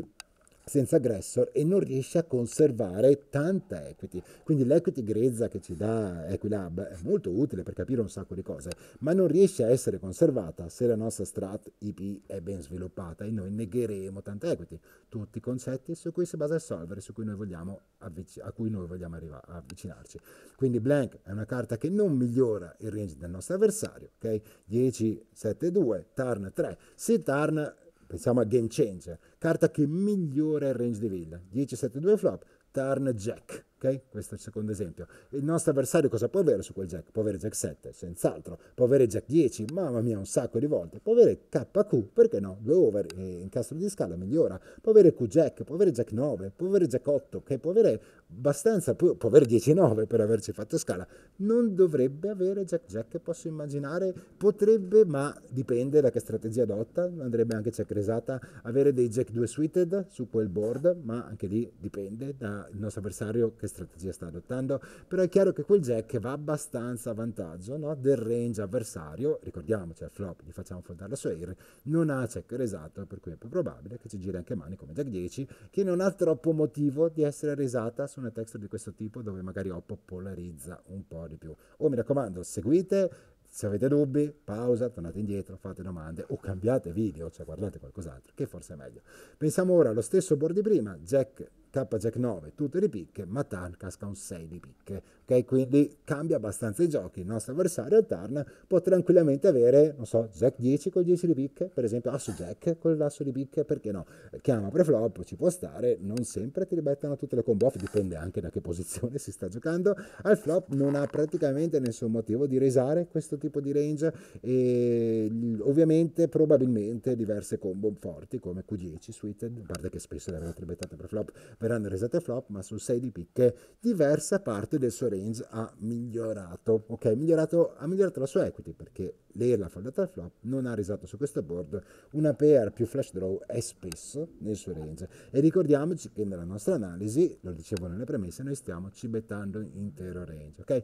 senza aggressor e non riesce a conservare tanta equity. Quindi l'equity grezza che ci dà Equilab è molto utile per capire un sacco di cose, ma non riesce a essere conservata se la nostra strat IP è ben sviluppata e noi negheremo tanta equity. Tutti i concetti su cui si basa il solver, su cui noi vogliamo avvic- a cui noi vogliamo arriva- avvicinarci. Quindi Blank è una carta che non migliora il range del nostro avversario, ok? 10, 7, 2, Tarn 3. Se Tarn, pensiamo a game changer, carta che migliora il range di villa. 10-7-2 flop, turn jack. Ok? Questo è il secondo esempio. Il nostro avversario cosa può avere su quel jack? Può avere jack 7, senz'altro. Può avere jack 10, mamma mia, un sacco di volte. Può avere KQ, perché no? Due over e incastro di scala migliora. Può avere Q jack, può avere jack 9, può avere jack 8, che okay? può avere abbastanza, può, avere 10 9 per averci fatto scala. Non dovrebbe avere jack jack, posso immaginare. Potrebbe, ma dipende da che strategia adotta. Andrebbe anche check resata. Avere dei jack due suited su quel board, ma anche lì dipende dal nostro avversario che strategia sta adottando, però è chiaro che quel jack va abbastanza a vantaggio no? del range avversario, ricordiamoci cioè, al flop gli facciamo foldare la sua air, non ha check resato, per cui è più probabile che ci giri anche mani come jack 10, che non ha troppo motivo di essere resata su una texture di questo tipo dove magari Oppo polarizza un po' di più. Oh, mi raccomando, seguite se avete dubbi, pausa, tornate indietro, fate domande o cambiate video, cioè guardate qualcos'altro, che forse è meglio. Pensiamo ora allo stesso board di prima, Jack K Jack 9, tutte di picche, Matan casca un 6 di picche, quindi cambia abbastanza i giochi. Il nostro avversario Tarn, può tranquillamente avere, non so, Jack 10 col 10 di picche, per esempio Asso ah, Jack con l'asso di picche, perché no? Chiama preflop, ci può stare, non sempre ti ribettano tutte le combo off, dipende anche da che posizione si sta giocando. Al flop non ha praticamente nessun motivo di risare questo tipo di range e ovviamente probabilmente diverse combo forti come Q10 suited, a parte che spesso le avete ribettate preflop, flop, verranno resate flop, ma sul 6 di picche diversa parte del suo range Sainz ha migliorato, okay? migliorato, ha migliorato la sua equity perché l'Irla faldata al flop non ha risato su questo board, una pair più flash draw è spesso nel suo range e ricordiamoci che nella nostra analisi, lo dicevo nelle premesse, noi stiamo cibettando intero range, ok?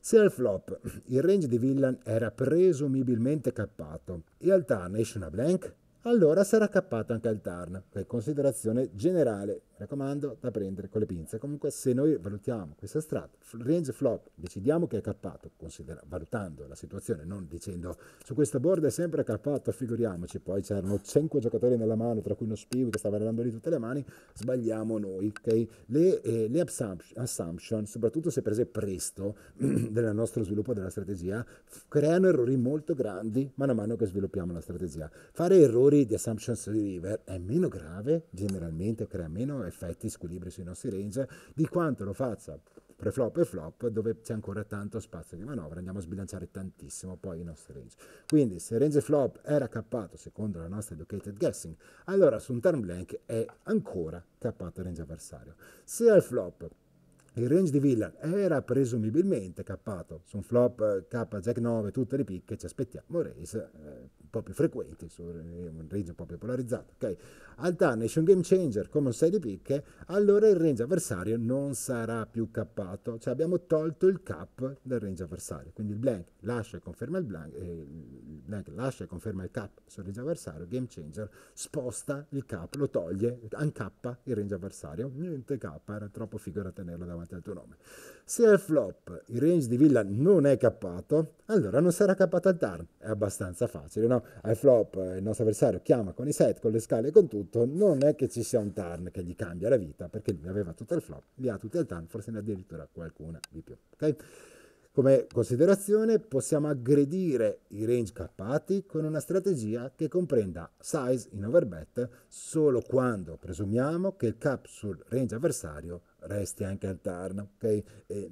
Se al flop il range di Villan era presumibilmente cappato e al turn esce una blank, allora sarà cappato anche al turn, che è considerazione generale raccomando, da prendere con le pinze. Comunque se noi valutiamo questa strada, range flop, decidiamo che è cappato, valutando la situazione, non dicendo su questa board è sempre cappato, figuriamoci, poi c'erano 5 giocatori nella mano, tra cui uno Spiwi che stava errando lì tutte le mani, sbagliamo noi. Okay? Le, eh, le assumption, soprattutto se prese presto del nostro sviluppo della strategia, creano errori molto grandi mano a mano che sviluppiamo la strategia. Fare errori di assumptions di river è meno grave generalmente, crea meno effetti squilibri sui nostri range, di quanto lo faccia preflop e flop dove c'è ancora tanto spazio di manovra, andiamo a sbilanciare tantissimo poi i nostri range. Quindi se il range flop era cappato secondo la nostra educated guessing, allora su un turn blank è ancora cappato il range avversario. Se al flop il range di Villan era presumibilmente cappato su un flop eh, K Jack 9, tutte le picche, ci aspettiamo raise, eh, po' più frequenti, un range un po' più polarizzato. Okay? un Game Changer, come un 6 di picche, allora il range avversario non sarà più cappato, cioè abbiamo tolto il cap del range avversario, quindi il blank lascia e conferma il blank, eh, il blank lascia e conferma il cap sul range avversario, Game Changer sposta il cap, lo toglie, uncappa il range avversario, niente cap, era troppo figo da tenerlo davanti al tuo nome. Se al flop il range di villa non è cappato, allora non sarà cappato al turn, è abbastanza facile, no? Al flop eh, il nostro avversario chiama con i set, con le scale e con tutto, non è che ci sia un turn che gli cambia la vita, perché lui aveva tutto il flop, li ha tutti al turn, forse ne ha addirittura qualcuna di più, ok? Come considerazione possiamo aggredire i range cappati con una strategia che comprenda size in overbet solo quando presumiamo che il cap sul range avversario resti anche al turn. Okay?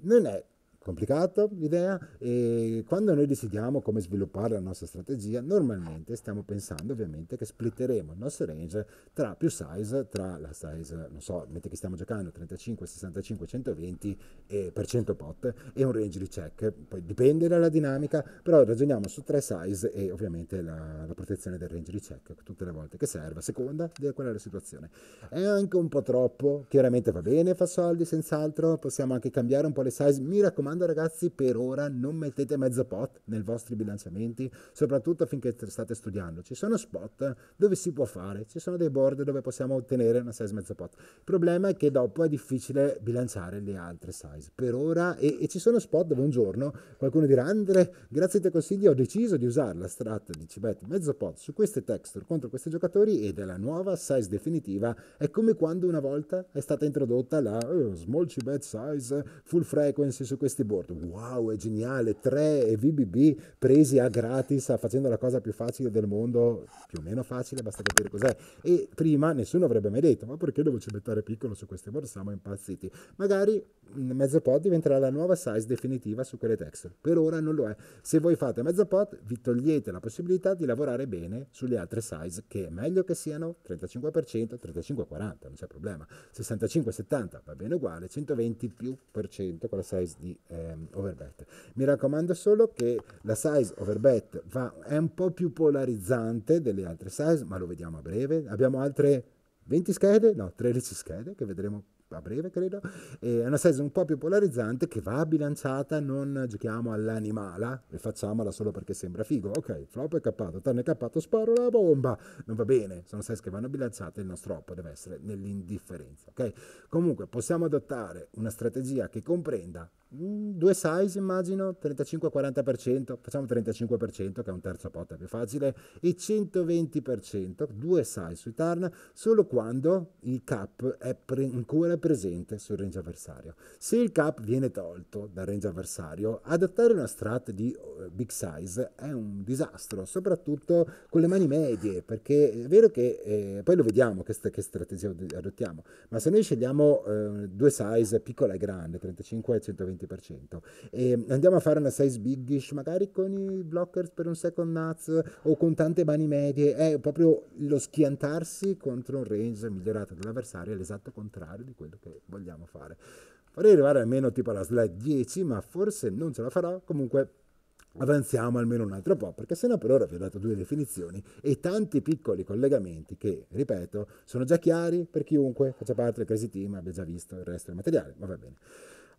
non è complicato l'idea? E quando noi decidiamo come sviluppare la nostra strategia, normalmente stiamo pensando ovviamente che splitteremo il nostro range tra più size, tra la size, non so, mentre che stiamo giocando 35, 65, 120 eh, per 100 pot e un range di check, poi dipende dalla dinamica, però ragioniamo su tre size e ovviamente la, la protezione del range di check tutte le volte che serve, a seconda di quella è la situazione. È anche un po' troppo, chiaramente va bene, fa soldi senz'altro, possiamo anche cambiare un po' le size, mi raccomando raccomando ragazzi, per ora non mettete mezzo pot nei vostri bilanciamenti, soprattutto finché state studiando. Ci sono spot dove si può fare, ci sono dei board dove possiamo ottenere una size mezzo pot. Il problema è che dopo è difficile bilanciare le altre size. Per ora, e, e ci sono spot dove un giorno qualcuno dirà Andre, grazie ai tuoi consigli ho deciso di usare la strat di Cibet mezzo pot su queste texture contro questi giocatori ed è la nuova size definitiva. È come quando una volta è stata introdotta la uh, small Cibet size full frequency su questi board. Wow, è geniale! 3 e VBB presi a gratis facendo la cosa più facile del mondo, più o meno facile, basta capire cos'è. E prima nessuno avrebbe mai detto: Ma perché devo cimentare piccolo su questi board? Siamo impazziti. Magari mm, mezzo pot diventerà la nuova size definitiva su quelle texture. Per ora non lo è. Se voi fate mezzo pot, vi togliete la possibilità di lavorare bene sulle altre size, che è meglio che siano 35%, 35-40, non c'è problema. 65-70 va bene uguale, 120 più per cento con la size di ehm, overbet. Mi raccomando solo che la size overbet va, è un po' più polarizzante delle altre size, ma lo vediamo a breve. Abbiamo altre 20 schede, no, 13 schede che vedremo a breve credo, è una season un po' più polarizzante che va bilanciata, non giochiamo all'animala e facciamola solo perché sembra figo, ok, flop è cappato, turn è cappato, sparo la bomba, non va bene, sono season che vanno bilanciate, il nostro oppo deve essere nell'indifferenza, ok? Comunque possiamo adottare una strategia che comprenda mm, due size immagino, 35-40%, facciamo 35% che è un terzo pot è più facile, e 120%, due size sui turn, solo quando il cap è pre- ancora presente sul range avversario. Se il cap viene tolto dal range avversario, adattare una strat di eh, big size è un disastro, soprattutto con le mani medie, perché è vero che eh, poi lo vediamo che, st- che, strategia adottiamo, ma se noi scegliamo eh, due size piccola e grande, 35 e 120%, e andiamo a fare una size biggish, magari con i blockers per un second nuts o con tante mani medie, è proprio lo schiantarsi contro un range migliorato dell'avversario è l'esatto contrario di quello quello che vogliamo fare. Vorrei arrivare almeno tipo alla slide 10, ma forse non ce la farò. Comunque avanziamo almeno un altro po', perché sennò per ora vi ho dato due definizioni e tanti piccoli collegamenti che, ripeto, sono già chiari per chiunque faccia parte del Crazy Team, abbia già visto il resto del materiale, ma va bene.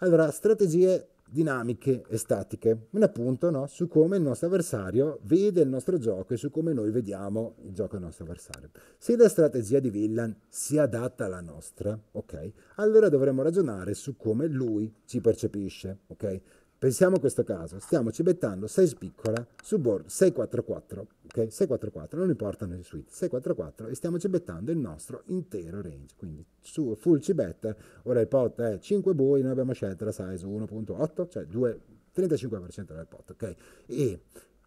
Allora, strategie dinamiche e statiche, un appunto no? su come il nostro avversario vede il nostro gioco e su come noi vediamo il gioco del nostro avversario. Se la strategia di Villan si adatta alla nostra, ok, allora dovremmo ragionare su come lui ci percepisce, ok? Pensiamo a questo caso, stiamo cibettando 6 spiccola su board 644, ok? 644, non importa nel suite, 644 e stiamo cibettando il nostro intero range, quindi su full cibetter, ora il pot è 5 bui, noi abbiamo scelto la size 1.8, cioè 2, 35% del pot, ok? E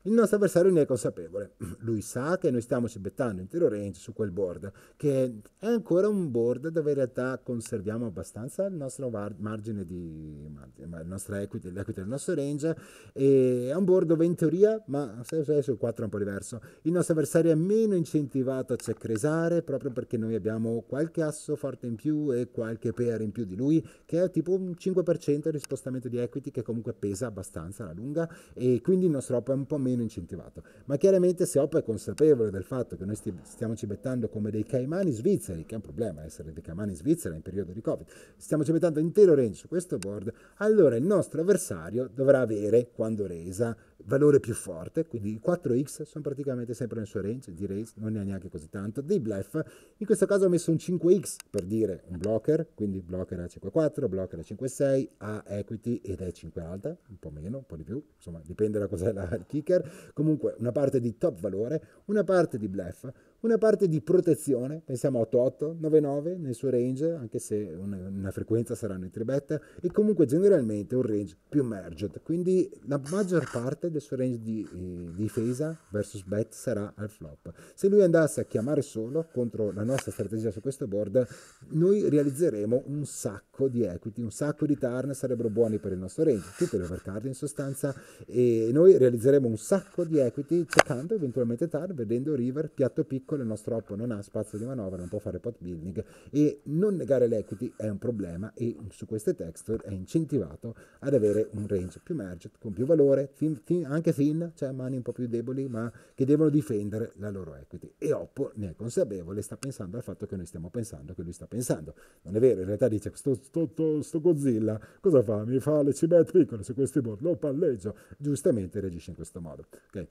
il nostro avversario ne è consapevole. Lui sa che noi stiamo cibettando intero range su quel board, che è ancora un board dove in realtà conserviamo abbastanza il nostro margine di margine, il nostro equity, l'equity del nostro range. E è un board dove in teoria, ma se sei sul 4 è un po' diverso, il nostro avversario è meno incentivato a checkresare proprio perché noi abbiamo qualche asso forte in più e qualche pair in più di lui, che è tipo un 5% di spostamento di equity che comunque pesa abbastanza alla lunga e quindi il nostro op è un po' meno meno incentivato. Ma chiaramente se Oppo è consapevole del fatto che noi stiamo cibettando come dei caimani svizzeri, che è un problema essere dei caimani svizzeri in periodo di Covid, stiamo cibettando intero range su questo board, allora il nostro avversario dovrà avere, quando resa, valore più forte, quindi i 4x sono praticamente sempre nel suo range, di raise non ne ha neanche così tanto, di bluff, in questo caso ho messo un 5x per dire un blocker, quindi blocker a 5,4, blocker a 5,6, a equity ed è 5 alta, un po' meno, un po' di più, insomma dipende da cos'è la, il kicker, comunque una parte di top valore, una parte di bluff, una parte di protezione, pensiamo a 88, 99 nel suo range, anche se una, una frequenza sarà in beta, e comunque generalmente un range più merged, quindi la maggior parte del suo range di, eh, difesa versus bet sarà al flop. Se lui andasse a chiamare solo contro la nostra strategia su questo board, noi realizzeremo un sacco di equity, un sacco di turn sarebbero buoni per il nostro range, tutte le overcard in sostanza, e noi realizzeremo un sacco di equity, cercando eventualmente turn, vedendo river, piatto piccolo, piccolo, il nostro OPPO non ha spazio di manovra, non può fare pot building e non negare l'equity è un problema e su queste texture è incentivato ad avere un range più merged, con più valore, thin, thin, anche thin, cioè mani un po' più deboli ma che devono difendere la loro equity e OPPO ne è consapevole, sta pensando al fatto che noi stiamo pensando che lui sta pensando, non è vero, in realtà dice sto, sto, sto, sto Godzilla cosa fa? Mi fa le cibet piccole su questi board, lo palleggio, giustamente reagisce in questo modo. Okay.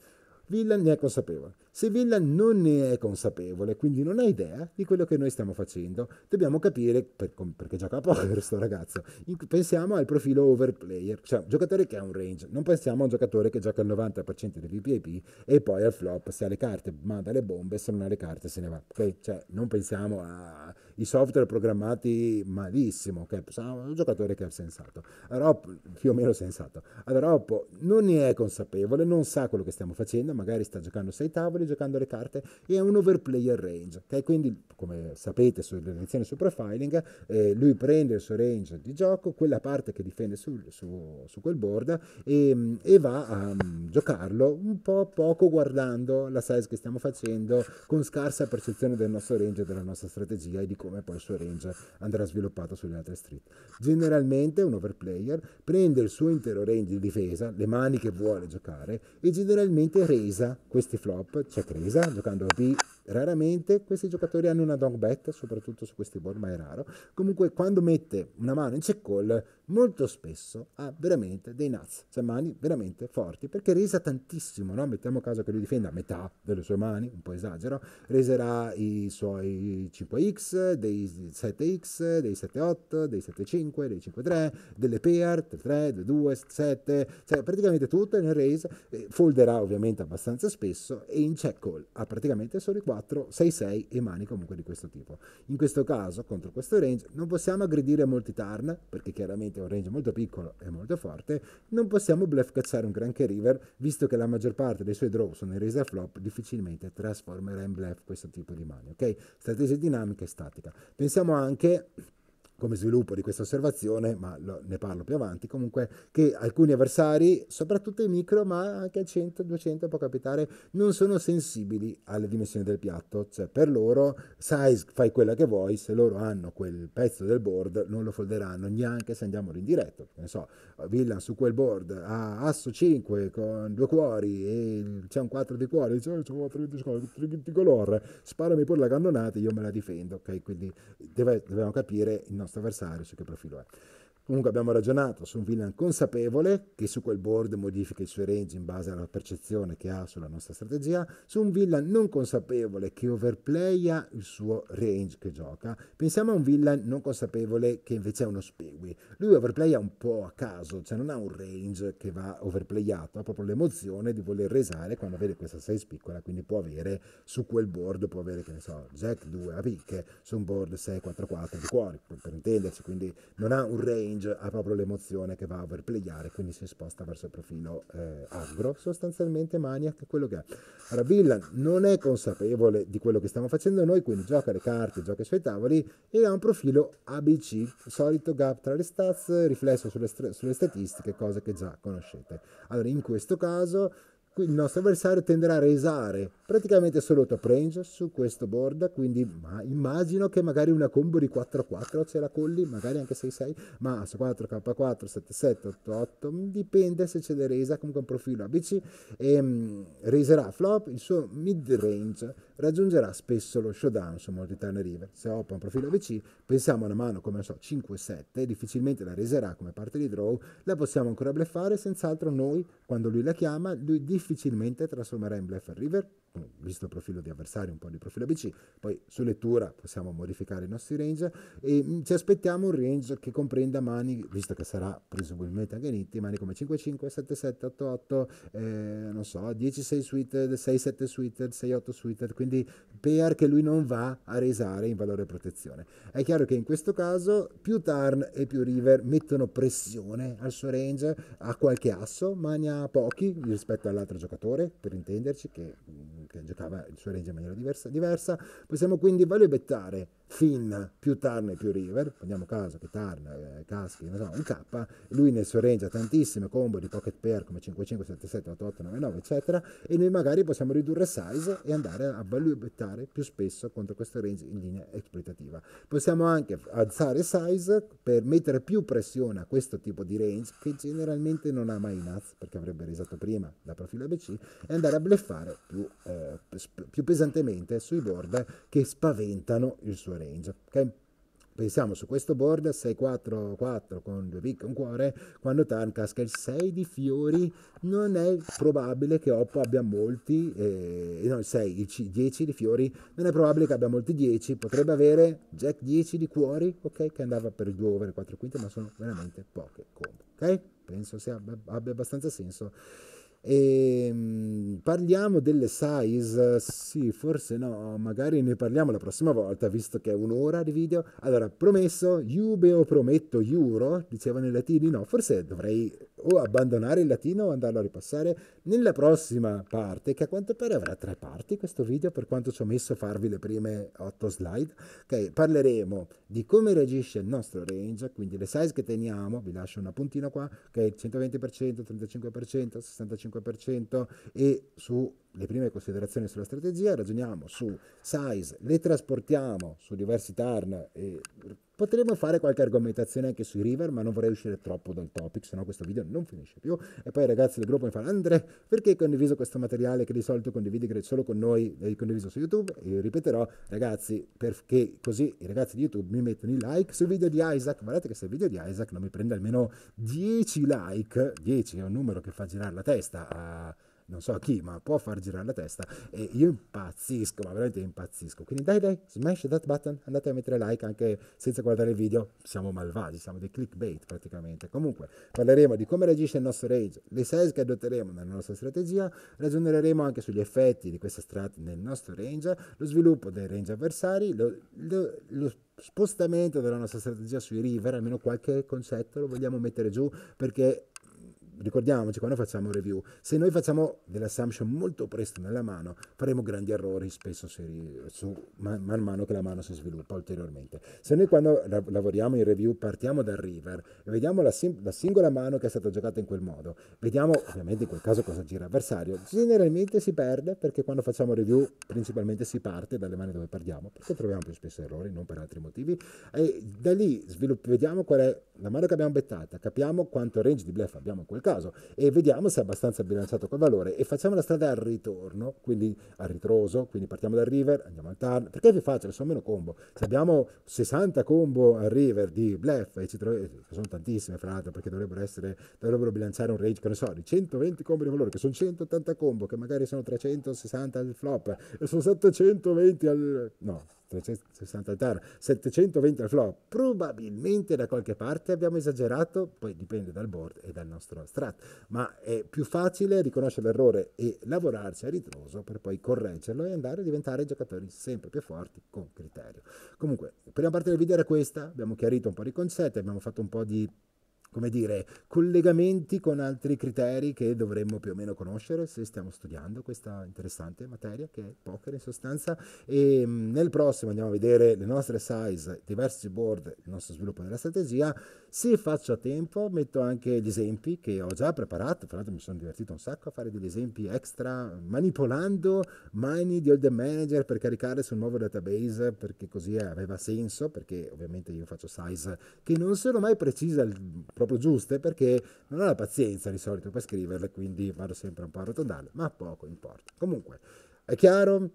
Villan ne è consapevole. Se Villan non ne è consapevole, quindi non ha idea di quello che noi stiamo facendo, dobbiamo capire, per, perché gioca a poker sto ragazzo, pensiamo al profilo overplayer, cioè un giocatore che ha un range, non pensiamo a un giocatore che gioca il 90% del VPIP e poi al flop, se ha le carte manda le bombe, se non ha le carte se ne va, ok? Cioè non pensiamo a i software programmati malissimo, che sarà un giocatore che è sensato. Roppo, più o meno sensato. Allora Roppo non ne è consapevole, non sa quello che stiamo facendo, magari sta giocando sei tavoli, giocando le carte, e è un overplayer range, che okay? quindi, come sapete, sulle lezioni su profiling, eh, lui prende il suo range di gioco, quella parte che difende su, su, su quel board, e, e va a um, giocarlo un po' poco guardando la size che stiamo facendo, con scarsa percezione del nostro range, della nostra strategia e di come poi il suo range andrà sviluppato sulle altre street. Generalmente un overplayer prende il suo intero range di difesa, le mani che vuole giocare e generalmente resa questi flop, cioè resa giocando a B raramente questi giocatori hanno una dog bet, soprattutto su questi board, ma è raro. Comunque, quando mette una mano in check call, molto spesso ha veramente dei nuts, cioè mani veramente forti, perché resa tantissimo, no? Mettiamo caso che lui difenda metà delle sue mani, un po' esagero, reserà i suoi 5x, dei 7X, dei 7.8, dei 7.5, dei 5.3, delle Pear, 3, del 2, 7, cioè praticamente tutte nel raise, folderà ovviamente abbastanza spesso e in check call ha praticamente solo i 4, 6, 6 e mani comunque di questo tipo. In questo caso, contro questo range, non possiamo aggredire molti turn, perché chiaramente è un range molto piccolo e molto forte, non possiamo bluff cacciare un granché river, visto che la maggior parte dei suoi draw sono in raise a flop, difficilmente trasformerà in bluff questo tipo di mani, ok? Strategie dinamiche e statiche. Pensiamo anche come sviluppo di questa osservazione, ma lo, ne parlo più avanti, comunque che alcuni avversari, soprattutto i micro, ma anche al 100, 200 può capitare, non sono sensibili alle dimensioni del piatto, cioè per loro size fai quella che vuoi, se loro hanno quel pezzo del board non lo folderanno neanche se andiamo in diretto, ne so, Villan su quel board ha asso 5 con due cuori e c'è un 4 di cuore, dice eh, c'è un 4 di colore, sparami pure la cannonata, io me la difendo, ok? Quindi deve, dobbiamo capire il nostro nostro avversario, su che profilo è. Comunque abbiamo ragionato su un villain consapevole che su quel board modifica i suoi range in base alla percezione che ha sulla nostra strategia, su un villain non consapevole che overplaya il suo range che gioca. Pensiamo a un villain non consapevole che invece è uno spegui. Lui overplaya un po' a caso, cioè non ha un range che va overplayato, ha proprio l'emozione di voler resare quando vede questa 6 piccola, quindi può avere su quel board, può avere che ne so, jack 2 a picche su un board 6-4-4 di cuori, per intenderci, quindi non ha un range range ha proprio l'emozione che va a overplayare, quindi si sposta verso il profilo eh, agro. Sostanzialmente Maniac quello che è. Ravilla non è consapevole di quello che stiamo facendo noi, quindi gioca le carte, gioca i suoi tavoli e ha un profilo ABC, solito gap tra le stats, riflesso sulle, sulle statistiche, cose che già conoscete. Allora in questo caso il nostro avversario tenderà a resare praticamente solo top range su questo board, quindi ma immagino che magari una combo di 4-4 ce la colli, magari anche 6-6, ma su 4 K4, 7-7, 8-8, dipende se c'è le resa, comunque un profilo ABC, e um, reserà flop il suo mid range raggiungerà spesso lo showdown su Montitana River. Se Hoppa ha un profilo ABC, pensiamo a una mano come so, 5-7, difficilmente la reserà come parte di draw, la possiamo ancora bleffare, senz'altro noi, quando lui la chiama, lui difficilmente trasformerà in bluff a River, visto il profilo di avversario, un po' di profilo BC, poi su lettura possiamo modificare i nostri range e mm, ci aspettiamo un range che comprenda mani, visto che sarà presumibilmente anche Nitti, mani come 5-5, 7-7, 8-8, eh, non so, 10-6 suited, 6-7 suited, 6-8 suited, quindi pair che lui non va a resare in valore protezione. È chiaro che in questo caso più turn e più river mettono pressione al suo range, ha qualche asso, ma ne ha pochi rispetto all'altro giocatore, per intenderci, che, mm, che, giocava il suo range in maniera diversa. diversa. Possiamo quindi valubettare Finn più turn e più river, prendiamo caso che turn eh, caschi so, un K, lui nel suo range ha tantissime combo di pocket pair come 5, 5, 7, 7, 8, 8, 9, 9 eccetera, e noi magari possiamo ridurre size e andare a debba lui bettare più spesso contro questo range in linea esploitativa. Possiamo anche alzare size per mettere più pressione a questo tipo di range che generalmente non ha mai Naz perché avrebbe resato prima da profilo ABC e andare a bleffare più, eh, più pesantemente sui board che spaventano il suo range. Okay? pensiamo su questo board 6-4-4 con due picche e un cuore, quando Tarn casca il 6 di fiori non è probabile che Oppo abbia molti, eh, no il 6, il C, 10 di fiori, non è probabile che abbia molti 10, potrebbe avere jack 10 di cuori, ok, che andava per il 2 over 4 quinte, ma sono veramente poche combo, ok? Penso sia, abbia abbastanza senso e ehm, parliamo delle size, sì, forse no, magari ne parliamo la prossima volta, visto che è un'ora di video. Allora, promesso, iubeo prometto, iuro, dicevano i latini, no, forse dovrei o abbandonare il latino o andarlo a ripassare nella prossima parte, che a quanto pare avrà tre parti questo video, per quanto ci ho messo a farvi le prime otto slide. Ok, parleremo di come reagisce il nostro range, quindi le size che teniamo, vi lascio una puntina qua, ok, 120%, 35%, 65% e su le prime considerazioni sulla strategia, ragioniamo su size, le trasportiamo su diversi tarn e potremmo fare qualche argomentazione anche sui river, ma non vorrei uscire troppo dal topic, sennò questo video non finisce più. E poi i ragazzi del gruppo mi fanno Andre, perché hai condiviso questo materiale che di solito condividi solo con noi, l'hai condiviso su YouTube? E ripeterò, ragazzi, perché così i ragazzi di YouTube mi mettono i like sul video di Isaac. Guardate che se il video di Isaac non mi prende almeno 10 like, 10 è un numero che fa girare la testa a non so chi, ma può far girare la testa e io impazzisco, ma veramente impazzisco. Quindi dai dai, smash that button, andate a mettere like anche senza guardare il video, siamo malvagi, siamo dei clickbait praticamente. Comunque parleremo di come reagisce il nostro rage, le size che adotteremo nella nostra strategia, ragioneremo anche sugli effetti di questa strat nel nostro range, lo sviluppo dei range avversari, lo, lo, lo spostamento della nostra strategia sui river, almeno qualche concetto lo vogliamo mettere giù perché ricordiamoci quando facciamo review, se noi facciamo delle assumption molto presto nella mano, faremo grandi errori spesso se, su, man, man, mano che la mano si sviluppa ulteriormente. Se noi quando la, lavoriamo in review partiamo dal river e vediamo la, sim, la, singola mano che è stata giocata in quel modo, vediamo ovviamente in quel caso cosa gira l'avversario, generalmente si perde perché quando facciamo review principalmente si parte dalle mani dove perdiamo, perché troviamo più spesso errori, non per altri motivi, e da lì svilupp- vediamo qual è la mano che abbiamo bettata, capiamo quanto range di bluff abbiamo in quel caso, caso e vediamo se è abbastanza bilanciato col valore e facciamo la strada al ritorno, quindi al ritroso, quindi partiamo dal river, andiamo al turn, perché è più facile, sono meno combo. Se abbiamo 60 combo al river di blef e ci troviamo, eh, sono tantissime fra l'altro perché dovrebbero, essere, dovrebbero bilanciare un range, che ne so, di 120 combo di valore, che sono 180 combo, che magari sono 360 al flop, e sono 720 al... no, 360 al TAR, 720 al flow, probabilmente da qualche parte abbiamo esagerato, poi dipende dal board e dal nostro strat, ma è più facile riconoscere l'errore e lavorarci a ritroso per poi correggerlo e andare a diventare giocatori sempre più forti con criterio. Comunque, la prima parte del video era questa, abbiamo chiarito un po' di concetti, abbiamo fatto un po' di come dire, collegamenti con altri criteri che dovremmo più o meno conoscere se stiamo studiando questa interessante materia che è poker in sostanza. E mm, nel prossimo andiamo a vedere le nostre size, diversi board, il nostro sviluppo della strategia. Se faccio a tempo metto anche gli esempi che ho già preparato, fra l'altro mi sono divertito un sacco a fare degli esempi extra manipolando mini di Old Manager per caricare sul nuovo database perché così aveva senso, perché ovviamente io faccio size che non sono mai precise. il proprio giuste perché non ho la pazienza di solito per scriverle, quindi vado sempre un po' a rotondarle, ma poco importa. Comunque, è chiaro?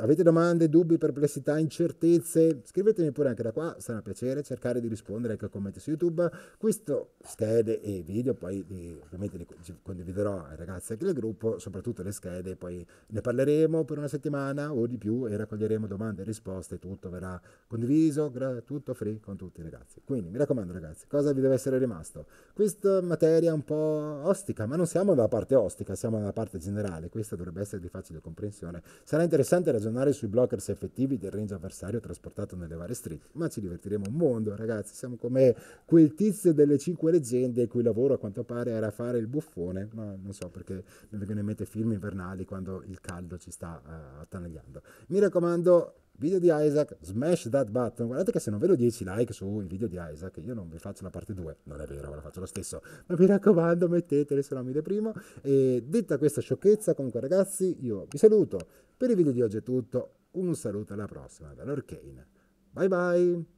avete domande, dubbi, perplessità, incertezze, scrivetemi pure anche da qua, sarà un piacere cercare di rispondere anche ecco, ai commenti su YouTube. Questo schede e video, poi li, eh, ovviamente li condividerò ai ragazzi anche del gruppo, soprattutto le schede, poi ne parleremo per una settimana o di più e raccoglieremo domande e risposte, tutto verrà condiviso, tutto free con tutti i ragazzi. Quindi mi raccomando ragazzi, cosa vi deve essere rimasto? Questa materia un po' ostica, ma non siamo dalla parte ostica, siamo dalla parte generale, questa dovrebbe essere di facile comprensione. Sarà interessante ragionare ragionare sui blockers effettivi del range avversario trasportato nelle varie street. ma ci divertiremo un mondo, ragazzi. Siamo come quel tizio delle cinque leggende il cui lavoro a quanto pare era fare il buffone, ma non so perché mi vengono in mente film invernali quando il caldo ci sta uh, attanagliando. Mi raccomando, video di Isaac, smash that button. Guardate che se non vedo 10 like sui video di Isaac, io non vi faccio la parte 2. Non è vero, ve la faccio lo stesso. Ma mi raccomando, mettetele, se non mi deprimo. E detta questa sciocchezza, comunque ragazzi, io vi saluto. Per il video di oggi è tutto. Un saluto alla prossima dall'Orcane. Bye bye!